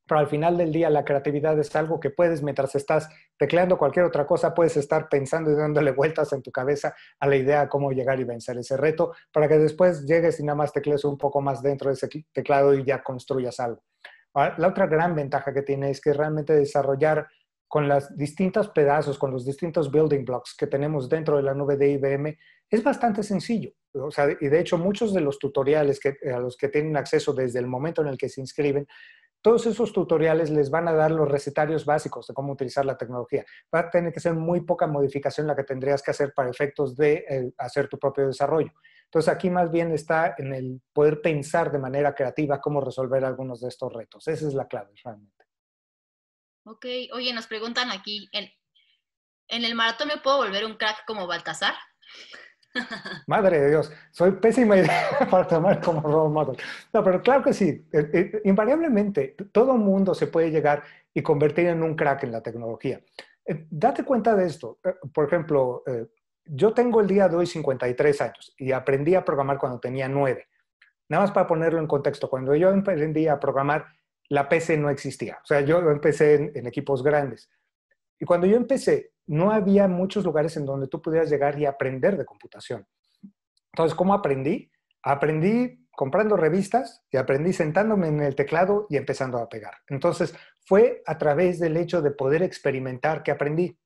C: Pero al final del día, la creatividad es algo que puedes, mientras estás tecleando cualquier otra cosa, puedes estar pensando y dándole vueltas en tu cabeza a la idea de cómo llegar y vencer ese reto, para que después llegues y nada más teclees un poco más dentro de ese teclado y ya construyas algo. Ah, la otra gran ventaja que tiene es que realmente desarrollar con los distintos pedazos, con los distintos building blocks que tenemos dentro de la nube de IBM, es bastante sencillo. y de hecho, muchos de los tutoriales que, a los que tienen acceso desde el momento en el que se inscriben, todos esos tutoriales les van a dar los recetarios básicos de cómo utilizar la tecnología. Va a tener que ser muy poca modificación la que tendrías que hacer para efectos de eh, hacer tu propio desarrollo. Entonces aquí más bien está en el poder pensar de manera creativa cómo resolver algunos de estos retos. Esa es la clave realmente.
A: Ok, oye, nos preguntan aquí, ¿en, el maratón me puedo volver un crack como Baltasar?
C: Madre de Dios, soy pésima para tomar como role model. No, pero claro que sí, eh, eh, invariablemente todo mundo se puede llegar y convertir en un crack en la tecnología. Eh, date cuenta de esto. Por ejemplo, yo tengo el día de hoy 53 años y aprendí a programar cuando tenía 9. Nada más para ponerlo en contexto, cuando yo aprendí a programar, la PC no existía. O sea, yo empecé en, en, equipos grandes. Y cuando yo empecé, no había muchos lugares en donde tú pudieras llegar y aprender de computación. Entonces, ¿cómo aprendí? Aprendí comprando revistas y aprendí sentándome en el teclado y empezando a pegar. Entonces, fue a través del hecho de poder experimentar que aprendí.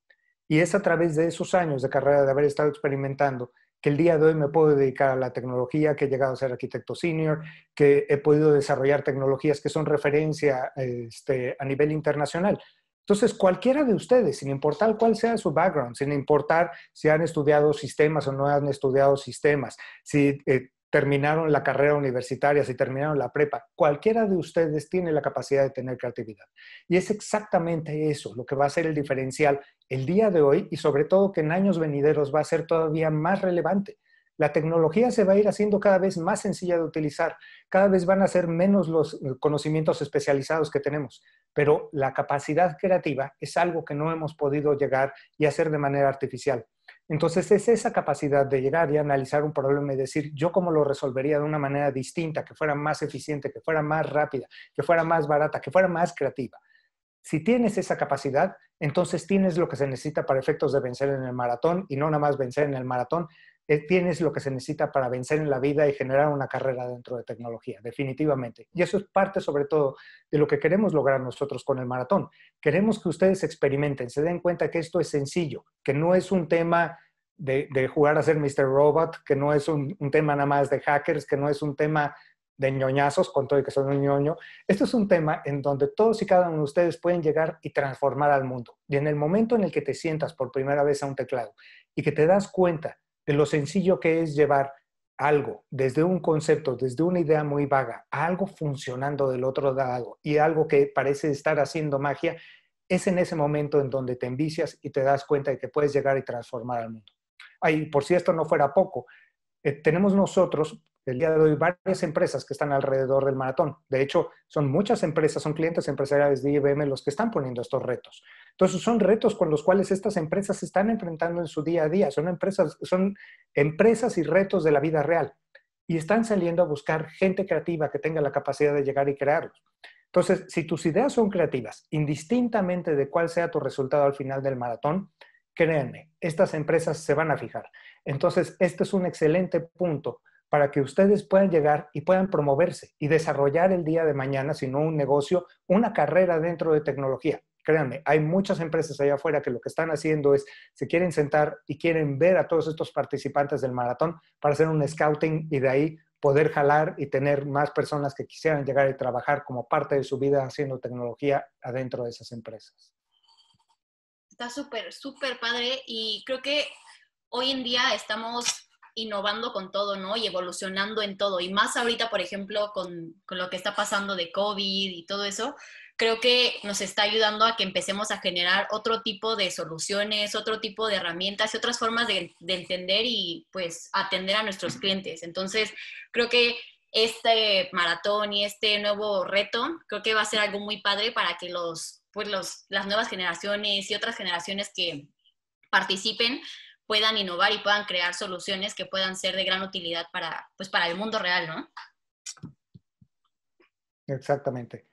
C: Y es a través de esos años de carrera, de haber estado experimentando, que el día de hoy me puedo dedicar a la tecnología, que he llegado a ser arquitecto senior, que he podido desarrollar tecnologías que son referencia este, a nivel internacional. Entonces, cualquiera de ustedes, sin importar cuál sea su background, sin importar si han estudiado sistemas o no han estudiado sistemas, si eh, terminaron la carrera universitaria, si terminaron la prepa, cualquiera de ustedes tiene la capacidad de tener creatividad. Y es exactamente eso lo que va a ser el diferencial el día de hoy y sobre todo que en años venideros va a ser todavía más relevante. La tecnología se va a ir haciendo cada vez más sencilla de utilizar, cada vez van a ser menos los conocimientos especializados que tenemos, pero la capacidad creativa es algo que no hemos podido llegar y hacer de manera artificial. Entonces es esa capacidad de llegar y analizar un problema y decir, yo cómo lo resolvería de una manera distinta, que fuera más eficiente, que fuera más rápida, que fuera más barata, que fuera más creativa. Si tienes esa capacidad, entonces tienes lo que se necesita para efectos de vencer en el maratón y no nada más vencer en el maratón, eh, tienes lo que se necesita para vencer en la vida y generar una carrera dentro de tecnología, definitivamente. Y eso es parte sobre todo de lo que queremos lograr nosotros con el maratón. Queremos que ustedes experimenten, se den cuenta que esto es sencillo, que no es un tema de, jugar a ser Mr. Robot, que no es un, tema nada más de hackers, que no es un tema de ñoñazos, con todo y que son un ñoño. Esto es un tema en donde todos y cada uno de ustedes pueden llegar y transformar al mundo. Y en el momento en el que te sientas por primera vez a un teclado y que te das cuenta de lo sencillo que es llevar algo desde un concepto, desde una idea muy vaga, a algo funcionando del otro lado y algo que parece estar haciendo magia, es en ese momento en donde te envicias y te das cuenta de que puedes llegar y transformar al mundo. ahí por si esto no fuera poco, eh, tenemos nosotros el día de hoy varias empresas que están alrededor del maratón. De hecho, son muchas empresas, son clientes empresariales de IBM los que están poniendo estos retos. Entonces, son retos con los cuales estas empresas se están enfrentando en su día a día. Son empresas, son empresas y retos de la vida real. Y están saliendo a buscar gente creativa que tenga la capacidad de llegar y crearlos. Entonces, si tus ideas son creativas, indistintamente de cuál sea tu resultado al final del maratón, créanme, estas empresas se van a fijar. Entonces, este es un excelente punto para que ustedes puedan llegar y puedan promoverse y desarrollar el día de mañana, si no un negocio, una carrera dentro de tecnología. Créanme, hay muchas empresas allá afuera que lo que están haciendo es, se quieren sentar y quieren ver a todos estos participantes del maratón para hacer un scouting y de ahí poder jalar y tener más personas que quisieran llegar y trabajar como parte de su vida haciendo tecnología adentro de esas empresas.
A: Está súper, súper padre y creo que hoy en día estamos innovando con todo, ¿no? Y evolucionando en todo. Y más ahorita, por ejemplo, con, lo que está pasando de COVID y todo eso, creo que nos está ayudando a que empecemos a generar otro tipo de soluciones, otro tipo de herramientas y otras formas de, entender y pues atender a nuestros clientes. Entonces, creo que este maratón y este nuevo reto, creo que va a ser algo muy padre para que los, pues las nuevas generaciones y otras generaciones que participen puedan innovar y puedan crear soluciones que puedan ser de gran utilidad para, pues, para el mundo real, ¿no?
C: Exactamente.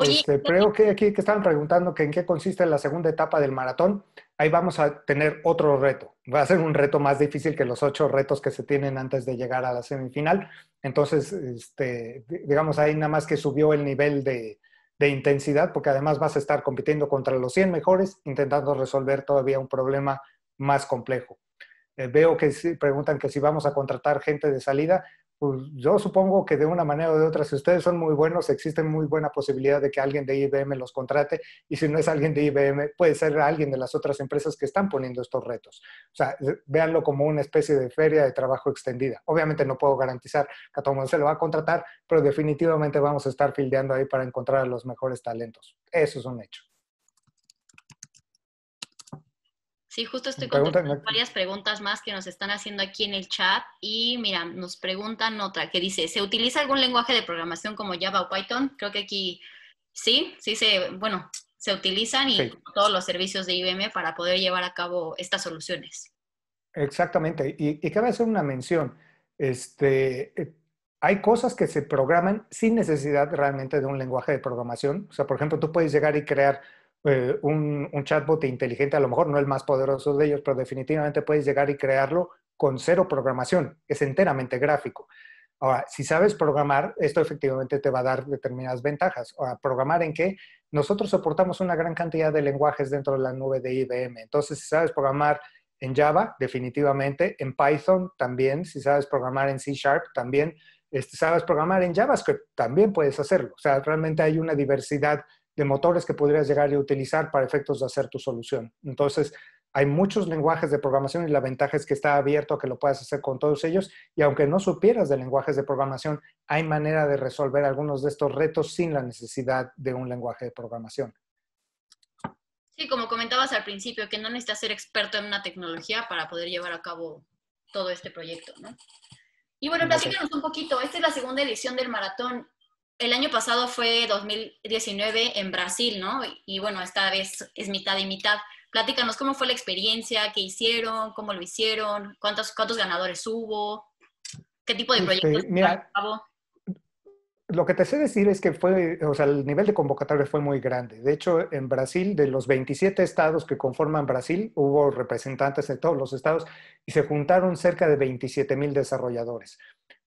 C: Este, creo que aquí que estaban preguntando en qué consiste la segunda etapa del maratón. Ahí vamos a tener otro reto. Va a ser un reto más difícil que los ocho retos que se tienen antes de llegar a la semifinal. Entonces, este, digamos, ahí nada más que subió el nivel de, de intensidad, porque además vas a estar compitiendo contra los 100 mejores, intentando resolver todavía un problema más complejo. Eh, veo que si, preguntan que si vamos a contratar gente de salida. Pues yo supongo que de una manera o de otra, si ustedes son muy buenos, existe muy buena posibilidad de que alguien de IBM los contrate. Y si no es alguien de IBM, puede ser alguien de las otras empresas que están poniendo estos retos. O sea, eh, véanlo como una especie de feria de trabajo extendida. Obviamente no puedo garantizar que a todo se lo va a contratar, pero definitivamente vamos a estar fildeando ahí para encontrar a los mejores talentos. Eso es un hecho.
A: Sí, justo estoy contestando varias preguntas más que nos están haciendo aquí en el chat. Y mira, nos preguntan otra que dice, ¿se utiliza algún lenguaje de programación como Java o Python? Creo que aquí sí, sí se, bueno, se utilizan y todos los servicios de IBM para poder llevar a cabo estas soluciones.
C: Exactamente. Y, y cabe hacer una mención. Este, eh, hay cosas que se programan sin necesidad realmente de un lenguaje de programación. O sea, por ejemplo, tú puedes llegar y crear eh, un, chatbot inteligente, a lo mejor no el más poderoso de ellos, pero definitivamente puedes llegar y crearlo con cero programación, es enteramente gráfico. Ahora, si sabes programar, esto efectivamente te va a dar determinadas ventajas. Ahora, programar en qué? Nosotros soportamos una gran cantidad de lenguajes dentro de la nube de IBM. Entonces, si sabes programar en Java, definitivamente, en Python también, si sabes programar en C Sharp también, si este, sabes programar en JavaScript, también puedes hacerlo. O sea, realmente hay una diversidad de motores que podrías llegar a utilizar para efectos de hacer tu solución. Entonces, hay muchos lenguajes de programación y la ventaja es que está abierto a que lo puedas hacer con todos ellos. Y aunque no supieras de lenguajes de programación, hay manera de resolver algunos de estos retos sin la necesidad de un lenguaje de programación.
A: Sí, como comentabas al principio, que no necesitas ser experto en una tecnología para poder llevar a cabo todo este proyecto, ¿no? Y bueno, platícanos un poquito. Esta es la segunda edición del maratón el año pasado fue 2019 en Brasil, ¿no? Y bueno, esta vez es mitad y mitad. Platícanos cómo fue la experiencia, qué hicieron, cómo lo hicieron, cuántos, cuántos ganadores hubo, qué tipo de este, proyectos.
C: lo que te sé decir es que fue, o sea, el nivel de convocatoria fue muy grande. De hecho, en Brasil, de los 27 estados que conforman Brasil, hubo representantes de todos los estados y se juntaron cerca de 27 mil desarrolladores.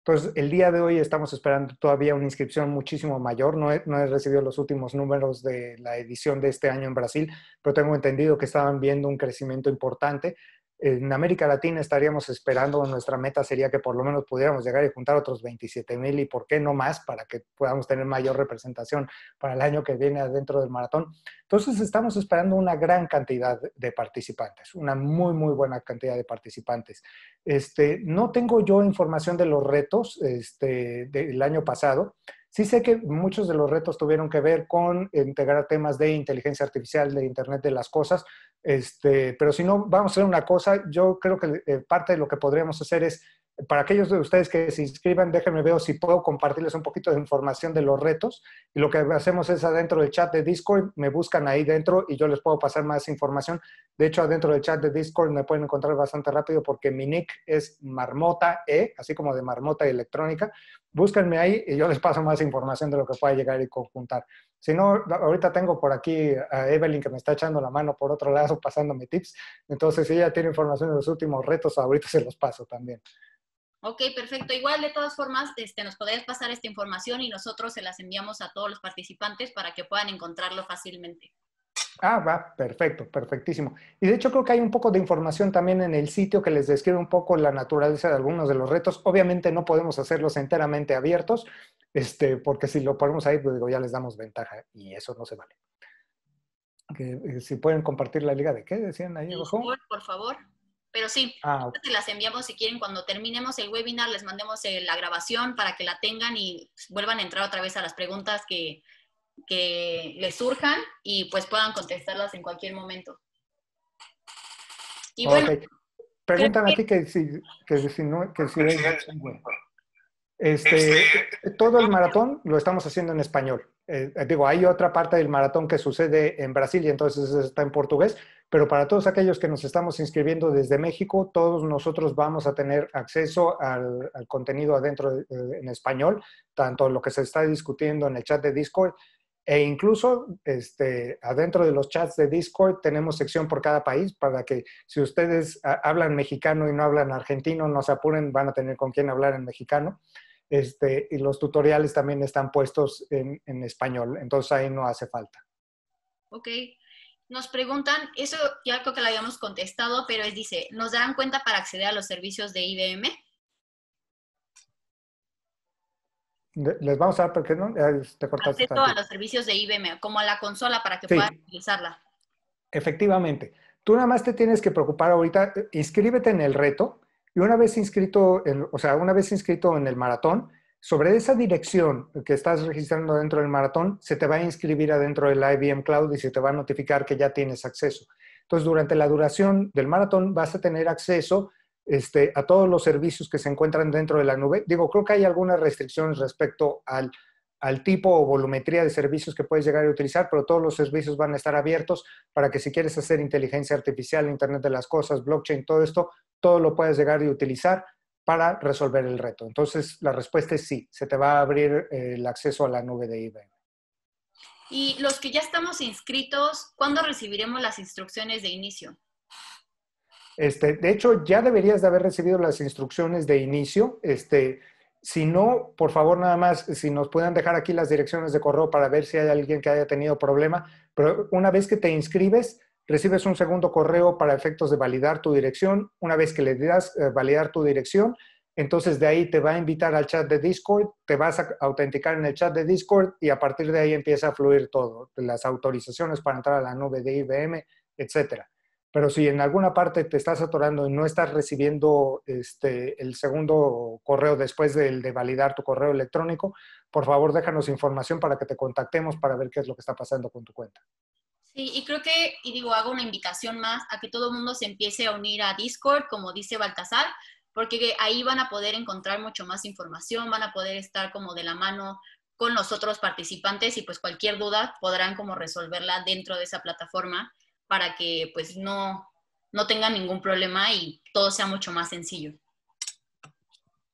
C: Entonces, pues, el día de hoy estamos esperando todavía una inscripción muchísimo mayor. No he, recibido los últimos números de la edición de este año en Brasil, pero tengo entendido que estaban viendo un crecimiento importante en América Latina estaríamos esperando, nuestra meta sería que por lo menos pudiéramos llegar y juntar otros 27 mil y por qué no más para que podamos tener mayor representación para el año que viene adentro del maratón. Entonces estamos esperando una gran cantidad de participantes, una muy, muy buena cantidad de participantes. Este, no tengo yo información de los retos este, del año pasado, Sí sé que muchos de los retos tuvieron que ver con integrar temas de inteligencia artificial, de Internet de las Cosas, este, pero si no, vamos a hacer una cosa, yo creo que eh, parte de lo que podríamos hacer es para aquellos de ustedes que se inscriban, déjenme ver si puedo compartirles un poquito de información de los retos. Y lo que hacemos es adentro del chat de Discord, me buscan ahí dentro y yo les puedo pasar más información. De hecho, adentro del chat de Discord me pueden encontrar bastante rápido porque mi nick es Marmota E, así como de Marmota Electrónica. Búsquenme ahí y yo les paso más información de lo que pueda llegar y conjuntar. Si no, ahorita tengo por aquí a Evelyn que me está echando la mano por otro lado, pasándome tips. Entonces, si ella tiene información de los últimos retos, ahorita se los paso también.
A: Ok, perfecto. Igual, de todas formas, este, nos podrías pasar esta información y nosotros se las enviamos a todos los participantes para que puedan encontrarlo fácilmente.
C: Ah, va, perfecto, perfectísimo. Y de hecho creo que hay un poco de información también en el sitio que les describe un poco la naturaleza de algunos de los retos. Obviamente no podemos hacerlos enteramente abiertos, este, porque si lo ponemos ahí, pues digo, ya les damos ventaja y eso no se vale. Eh, si pueden compartir la liga de qué, decían ahí, favor,
A: por favor. Pero sí, ah, te las enviamos si quieren cuando terminemos el webinar, les mandemos eh, la grabación para que la tengan y vuelvan a entrar otra vez a las preguntas que, les surjan y pues puedan contestarlas en cualquier momento. Y
C: Preguntan a ti que si, no, que si este, este, todo el maratón lo estamos haciendo en español. Eh, eh, digo, hay otra parte del maratón que sucede en Brasil y entonces está en portugués, pero para todos aquellos que nos estamos inscribiendo desde México, todos nosotros vamos a tener acceso al, contenido adentro en español, tanto lo que se está discutiendo en el chat de Discord e incluso este, adentro de los chats de Discord tenemos sección por cada país para que si ustedes ah, hablan mexicano y no hablan argentino, no se apuren, van a tener con quién hablar en mexicano. Este, y los tutoriales también están puestos en, español, entonces ahí no hace falta.
A: Ok, nos preguntan, eso ya creo que lo habíamos contestado, pero es, dice, ¿nos darán cuenta para acceder a los servicios de IBM?
C: Les vamos a dar, porque no, te cortaste. a los
A: servicios de IBM, como a la consola para que puedan utilizarla.
C: Efectivamente. Tú nada más te tienes que preocupar ahorita, eh, inscríbete en el reto, y una vez inscrito, en, o sea, una vez inscrito en el maratón, sobre esa dirección que estás registrando dentro del maratón, se te va a inscribir adentro del IBM Cloud y se te va a notificar que ya tienes acceso. Entonces, durante la duración del maratón vas a tener acceso este, a todos los servicios que se encuentran dentro de la nube. Digo, creo que hay algunas restricciones respecto al al tipo o volumetría de servicios que puedes llegar a utilizar, pero todos los servicios van a estar abiertos para que si quieres hacer inteligencia artificial, Internet de las Cosas, blockchain, todo esto, todo lo puedes llegar a utilizar para resolver el reto. Entonces, la respuesta es sí, se te va a abrir eh, el acceso a la nube de IBM.
A: Y los que ya estamos inscritos, ¿cuándo recibiremos las instrucciones de inicio?
C: Este, de hecho, ya deberías de haber recibido las instrucciones de inicio. Este, si no, por favor, nada más, si nos pueden dejar aquí las direcciones de correo para ver si hay alguien que haya tenido problema, pero una vez que te inscribes, recibes un segundo correo para efectos de validar tu dirección. Una vez que le das eh, validar tu dirección, entonces de ahí te va a invitar al chat de Discord, te vas a autenticar en el chat de Discord y a partir de ahí empieza a fluir todo, las autorizaciones para entrar a la nube de IBM, etcétera. Pero si en alguna parte te estás atorando y no estás recibiendo este, el segundo correo después del de validar tu correo electrónico, por favor déjanos información para que te contactemos para ver qué es lo que está pasando con tu cuenta.
A: Sí, y creo que, y digo, hago una invitación más a que todo el mundo se empiece a unir a Discord, como dice Baltasar, porque ahí van a poder encontrar mucho más información, van a poder estar como de la mano con los otros participantes y pues cualquier duda podrán como resolverla dentro de esa plataforma para que pues no, no tengan ningún problema y todo sea mucho más sencillo.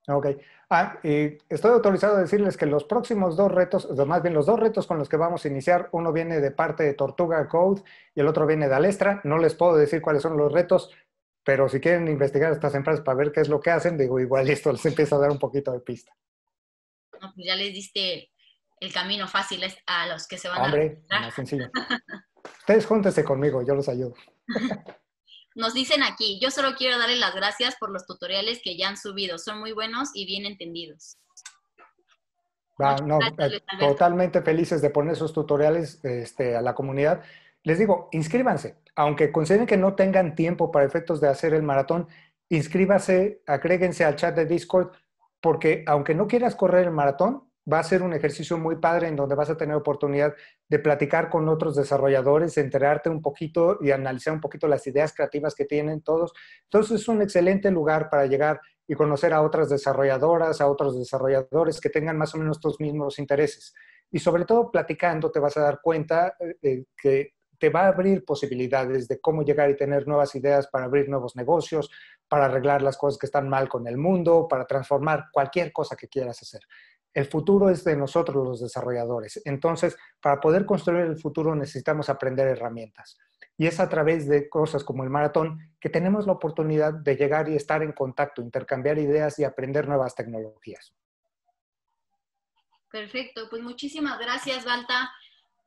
C: Ok. Ah, y eh, estoy autorizado a decirles que los próximos dos retos, más bien los dos retos con los que vamos a iniciar, uno viene de parte de Tortuga Code y el otro viene de Alestra. No les puedo decir cuáles son los retos, pero si quieren investigar estas empresas para ver qué es lo que hacen, digo, igual esto les empieza a dar un poquito de pista.
A: Pues ya les diste el camino fácil a los que se van Hombre,
C: a... Hombre, sencillo. Ustedes júntense conmigo, yo los ayudo.
A: Nos dicen aquí, yo solo quiero darles las gracias por los tutoriales que ya han subido. Son muy buenos y bien entendidos.
C: Eh, totalmente felices de poner esos tutoriales este, a la comunidad. Les digo, inscríbanse. Aunque consideren que no tengan tiempo para efectos de hacer el maratón, inscríbanse, agréguense al chat de Discord, porque aunque no quieras correr el maratón, va a ser un ejercicio muy padre en donde vas a tener oportunidad de platicar con otros desarrolladores, de enterarte un poquito y analizar un poquito las ideas creativas que tienen todos. Entonces es un excelente lugar para llegar y conocer a otras desarrolladoras, a otros desarrolladores que tengan más o menos tus mismos intereses. Y sobre todo platicando te vas a dar cuenta eh, eh, que te va a abrir posibilidades de cómo llegar y tener nuevas ideas para abrir nuevos negocios, para arreglar las cosas que están mal con el mundo, para transformar cualquier cosa que quieras hacer. El futuro es de nosotros los desarrolladores. Entonces, para poder construir el futuro necesitamos aprender herramientas. Y es a través de cosas como el maratón que tenemos la oportunidad de llegar y estar en contacto, intercambiar ideas y aprender nuevas tecnologías.
A: Perfecto, pues muchísimas gracias, Balta.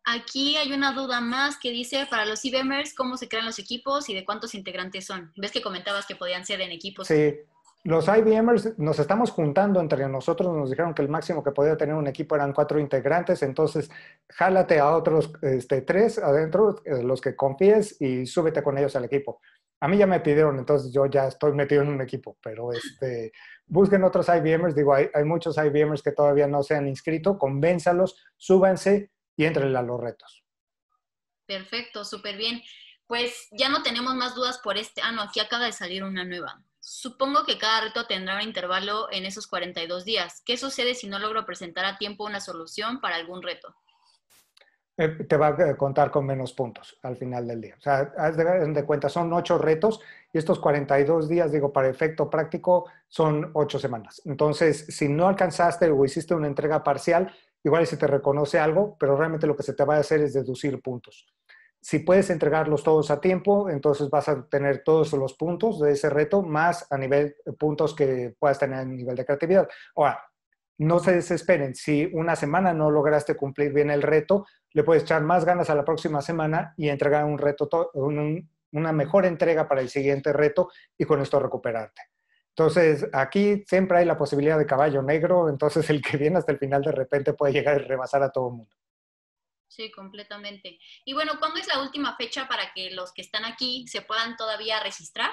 A: Aquí hay una duda más que dice, para los IBMers, ¿cómo se crean los equipos y de cuántos integrantes son? Ves que comentabas que podían ser en equipos. Sí,
C: los IBMers nos estamos juntando entre nosotros, nos dijeron que el máximo que podía tener un equipo eran cuatro integrantes, entonces jálate a otros este, tres adentro, eh, los que confíes y súbete con ellos al equipo. A mí ya me pidieron, entonces yo ya estoy metido en un equipo, pero este, busquen otros IBMers, digo, hay, hay muchos IBMers que todavía no se han inscrito, convénzalos, súbanse y entren a los retos.
A: Perfecto, súper bien. Pues ya no tenemos más dudas por este. Ah, no, aquí acaba de salir una nueva. Supongo que cada reto tendrá un intervalo en esos 42 días. ¿Qué sucede si no logro presentar a tiempo una solución para algún reto?
C: Eh, te va a contar con menos puntos al final del día. O sea, haz de, de, cuenta, son ocho retos y estos 42 días, digo, para efecto práctico, son ocho semanas. Entonces, si no alcanzaste o hiciste una entrega parcial, igual se te reconoce algo, pero realmente lo que se te va a hacer es deducir puntos si puedes entregarlos todos a tiempo, entonces vas a tener todos los puntos de ese reto, más a nivel eh, puntos que puedas tener a nivel de creatividad. Ahora, no se desesperen. Si una semana no lograste cumplir bien el reto, le puedes echar más ganas a la próxima semana y entregar un reto, una mejor entrega para el siguiente reto y con esto recuperarte. Entonces, aquí siempre hay la posibilidad de caballo negro, entonces el que viene hasta el final de repente puede llegar y rebasar a todo el mundo.
A: Sí, completamente. Y bueno, ¿cuándo es la última fecha para que los que están aquí se puedan todavía registrar?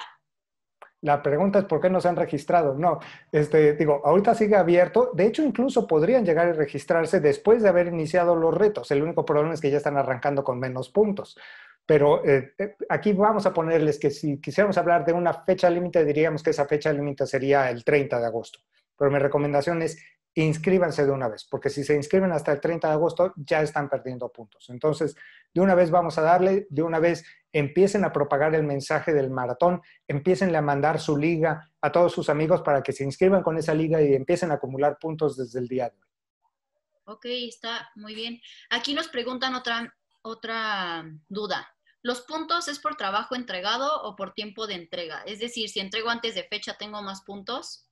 C: La pregunta es por qué no se han registrado. No, este, digo, ahorita sigue abierto. De hecho, incluso podrían llegar a registrarse después de haber iniciado los retos. El único problema es que ya están arrancando con menos puntos. Pero eh, eh, aquí vamos a ponerles que si quisiéramos hablar de una fecha límite, diríamos que esa fecha límite sería el 30 de agosto. Pero mi recomendación es inscríbanse de una vez, porque si se inscriben hasta el 30 de agosto ya están perdiendo puntos. Entonces, de una vez vamos a darle, de una vez empiecen a propagar el mensaje del maratón, empiecen a mandar su liga a todos sus amigos para que se inscriban con esa liga y empiecen a acumular puntos desde el día de hoy.
A: Ok, está muy bien. Aquí nos preguntan otra, otra duda. ¿Los puntos es por trabajo entregado o por tiempo de entrega? Es decir, si entrego antes de fecha, ¿tengo más puntos?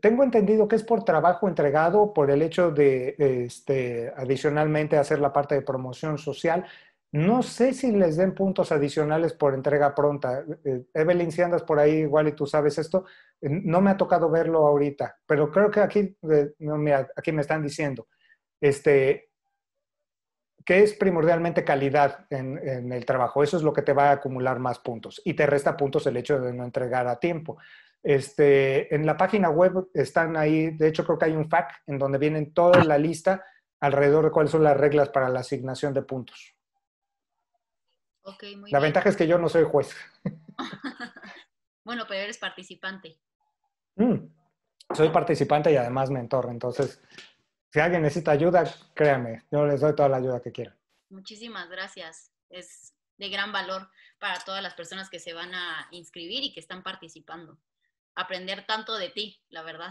C: Tengo entendido que es por trabajo entregado, por el hecho de, este, adicionalmente, hacer la parte de promoción social. No sé si les den puntos adicionales por entrega pronta. Eh, Evelyn, si andas por ahí igual y tú sabes esto, no me ha tocado verlo ahorita, pero creo que aquí, aquí me están diciendo este, que es primordialmente calidad en el trabajo. Eso es lo que te va a acumular más puntos y te resta puntos el hecho de no entregar a tiempo. Este, en la página web están ahí, de hecho creo que hay un FAQ en donde vienen toda la lista alrededor de cuáles son las reglas para la asignación de puntos. muy la ventaja es que yo no soy juez.
A: bueno, pero eres participante.
C: Mm, soy participante y además mentor, entonces si alguien necesita ayuda, créame, yo les doy toda la ayuda que quieran.
A: Muchísimas gracias. Es de gran valor para todas las personas que se van a inscribir y que están participando aprender tanto de ti, la
C: verdad.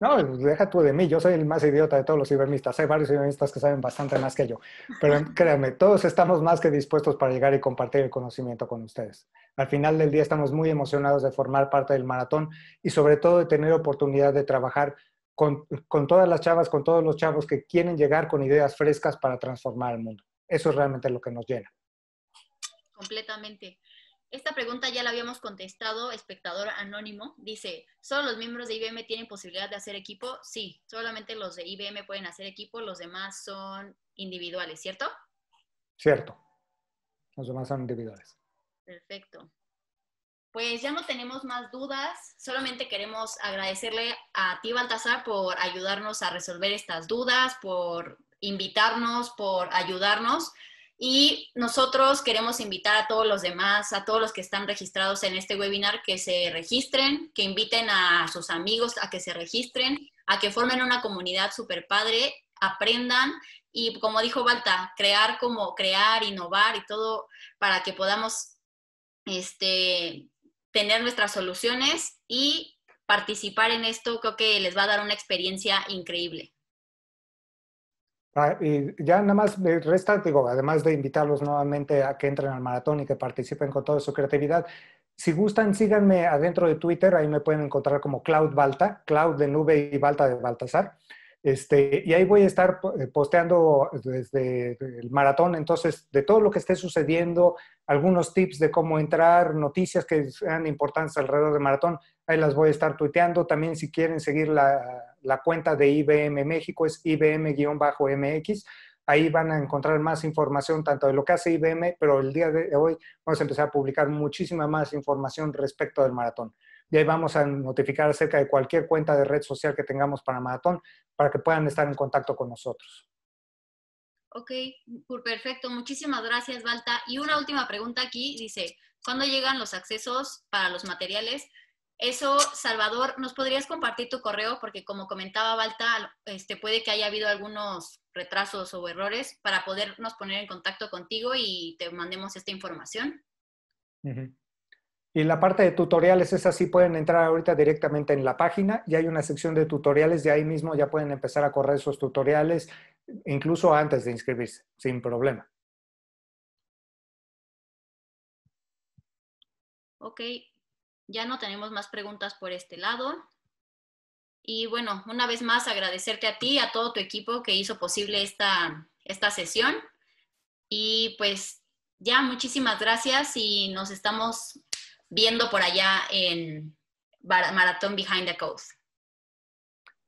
C: No, deja tú de mí, yo soy el más idiota de todos los cibernistas. Hay varios cibernistas que saben bastante más que yo. Pero créanme, todos estamos más que dispuestos para llegar y compartir el conocimiento con ustedes. Al final del día estamos muy emocionados de formar parte del maratón y sobre todo de tener oportunidad de trabajar con, con todas las chavas, con todos los chavos que quieren llegar con ideas frescas para transformar el mundo. Eso es realmente lo que nos llena.
A: Completamente. Esta pregunta ya la habíamos contestado, espectador anónimo. Dice, ¿solo los miembros de IBM tienen posibilidad de hacer equipo? Sí, solamente los de IBM pueden hacer equipo, los demás son individuales, ¿cierto?
C: Cierto. Los demás son individuales.
A: Perfecto. Pues ya no tenemos más dudas, solamente queremos agradecerle a ti, Baltasar, por ayudarnos a resolver estas dudas, por invitarnos, por ayudarnos. Y nosotros queremos invitar a todos los demás, a todos los que están registrados en este webinar, que se registren, que inviten a sus amigos a que se registren, a que formen una comunidad super padre, aprendan y como dijo Balta, crear como crear, innovar y todo para que podamos este, tener nuestras soluciones y participar en esto creo que les va a dar una experiencia increíble.
C: Ah, y ya nada más me resta, digo, además de invitarlos nuevamente a que entren al maratón y que participen con toda su creatividad, si gustan, síganme adentro de Twitter, ahí me pueden encontrar como Cloud Balta, Cloud de nube y Balta de Baltasar. Este, y ahí voy a estar eh, posteando desde el maratón, entonces, de todo lo que esté sucediendo, algunos tips de cómo entrar, noticias que sean importantes alrededor del maratón, ahí las voy a estar tuiteando. También si quieren seguir la, la cuenta de IBM México, es IBM-MX. Ahí van a encontrar más información tanto de lo que hace IBM, pero el día de hoy vamos a empezar a publicar muchísima más información respecto del maratón y ahí vamos a notificar acerca de cualquier cuenta de red social que tengamos para Maratón para que puedan estar en contacto con nosotros.
A: Ok, perfecto. Muchísimas gracias, Balta. Y una última pregunta aquí. Dice, ¿cuándo llegan los accesos para los materiales? Eso, Salvador, ¿nos podrías compartir tu correo? Porque como comentaba Balta, este, puede que haya habido algunos retrasos o errores para podernos poner en contacto contigo y te mandemos esta información.
C: Y la parte de tutoriales es así, pueden entrar ahorita directamente en la página y hay una sección de tutoriales, de ahí mismo ya pueden empezar a correr sus tutoriales, incluso antes de inscribirse, sin problema.
A: Ok, ya no tenemos más preguntas por este lado. Y bueno, una vez más agradecerte a ti, y a todo tu equipo que hizo posible esta, esta sesión. Y pues ya, muchísimas gracias y nos estamos viendo por allá en Maratón Behind the Coast.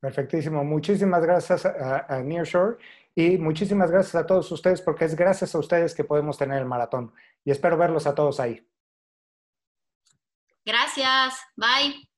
C: Perfectísimo. Muchísimas gracias a, a Nearshore y muchísimas gracias a todos ustedes porque es gracias a ustedes que podemos tener el maratón y espero verlos a todos ahí.
A: Gracias. Bye.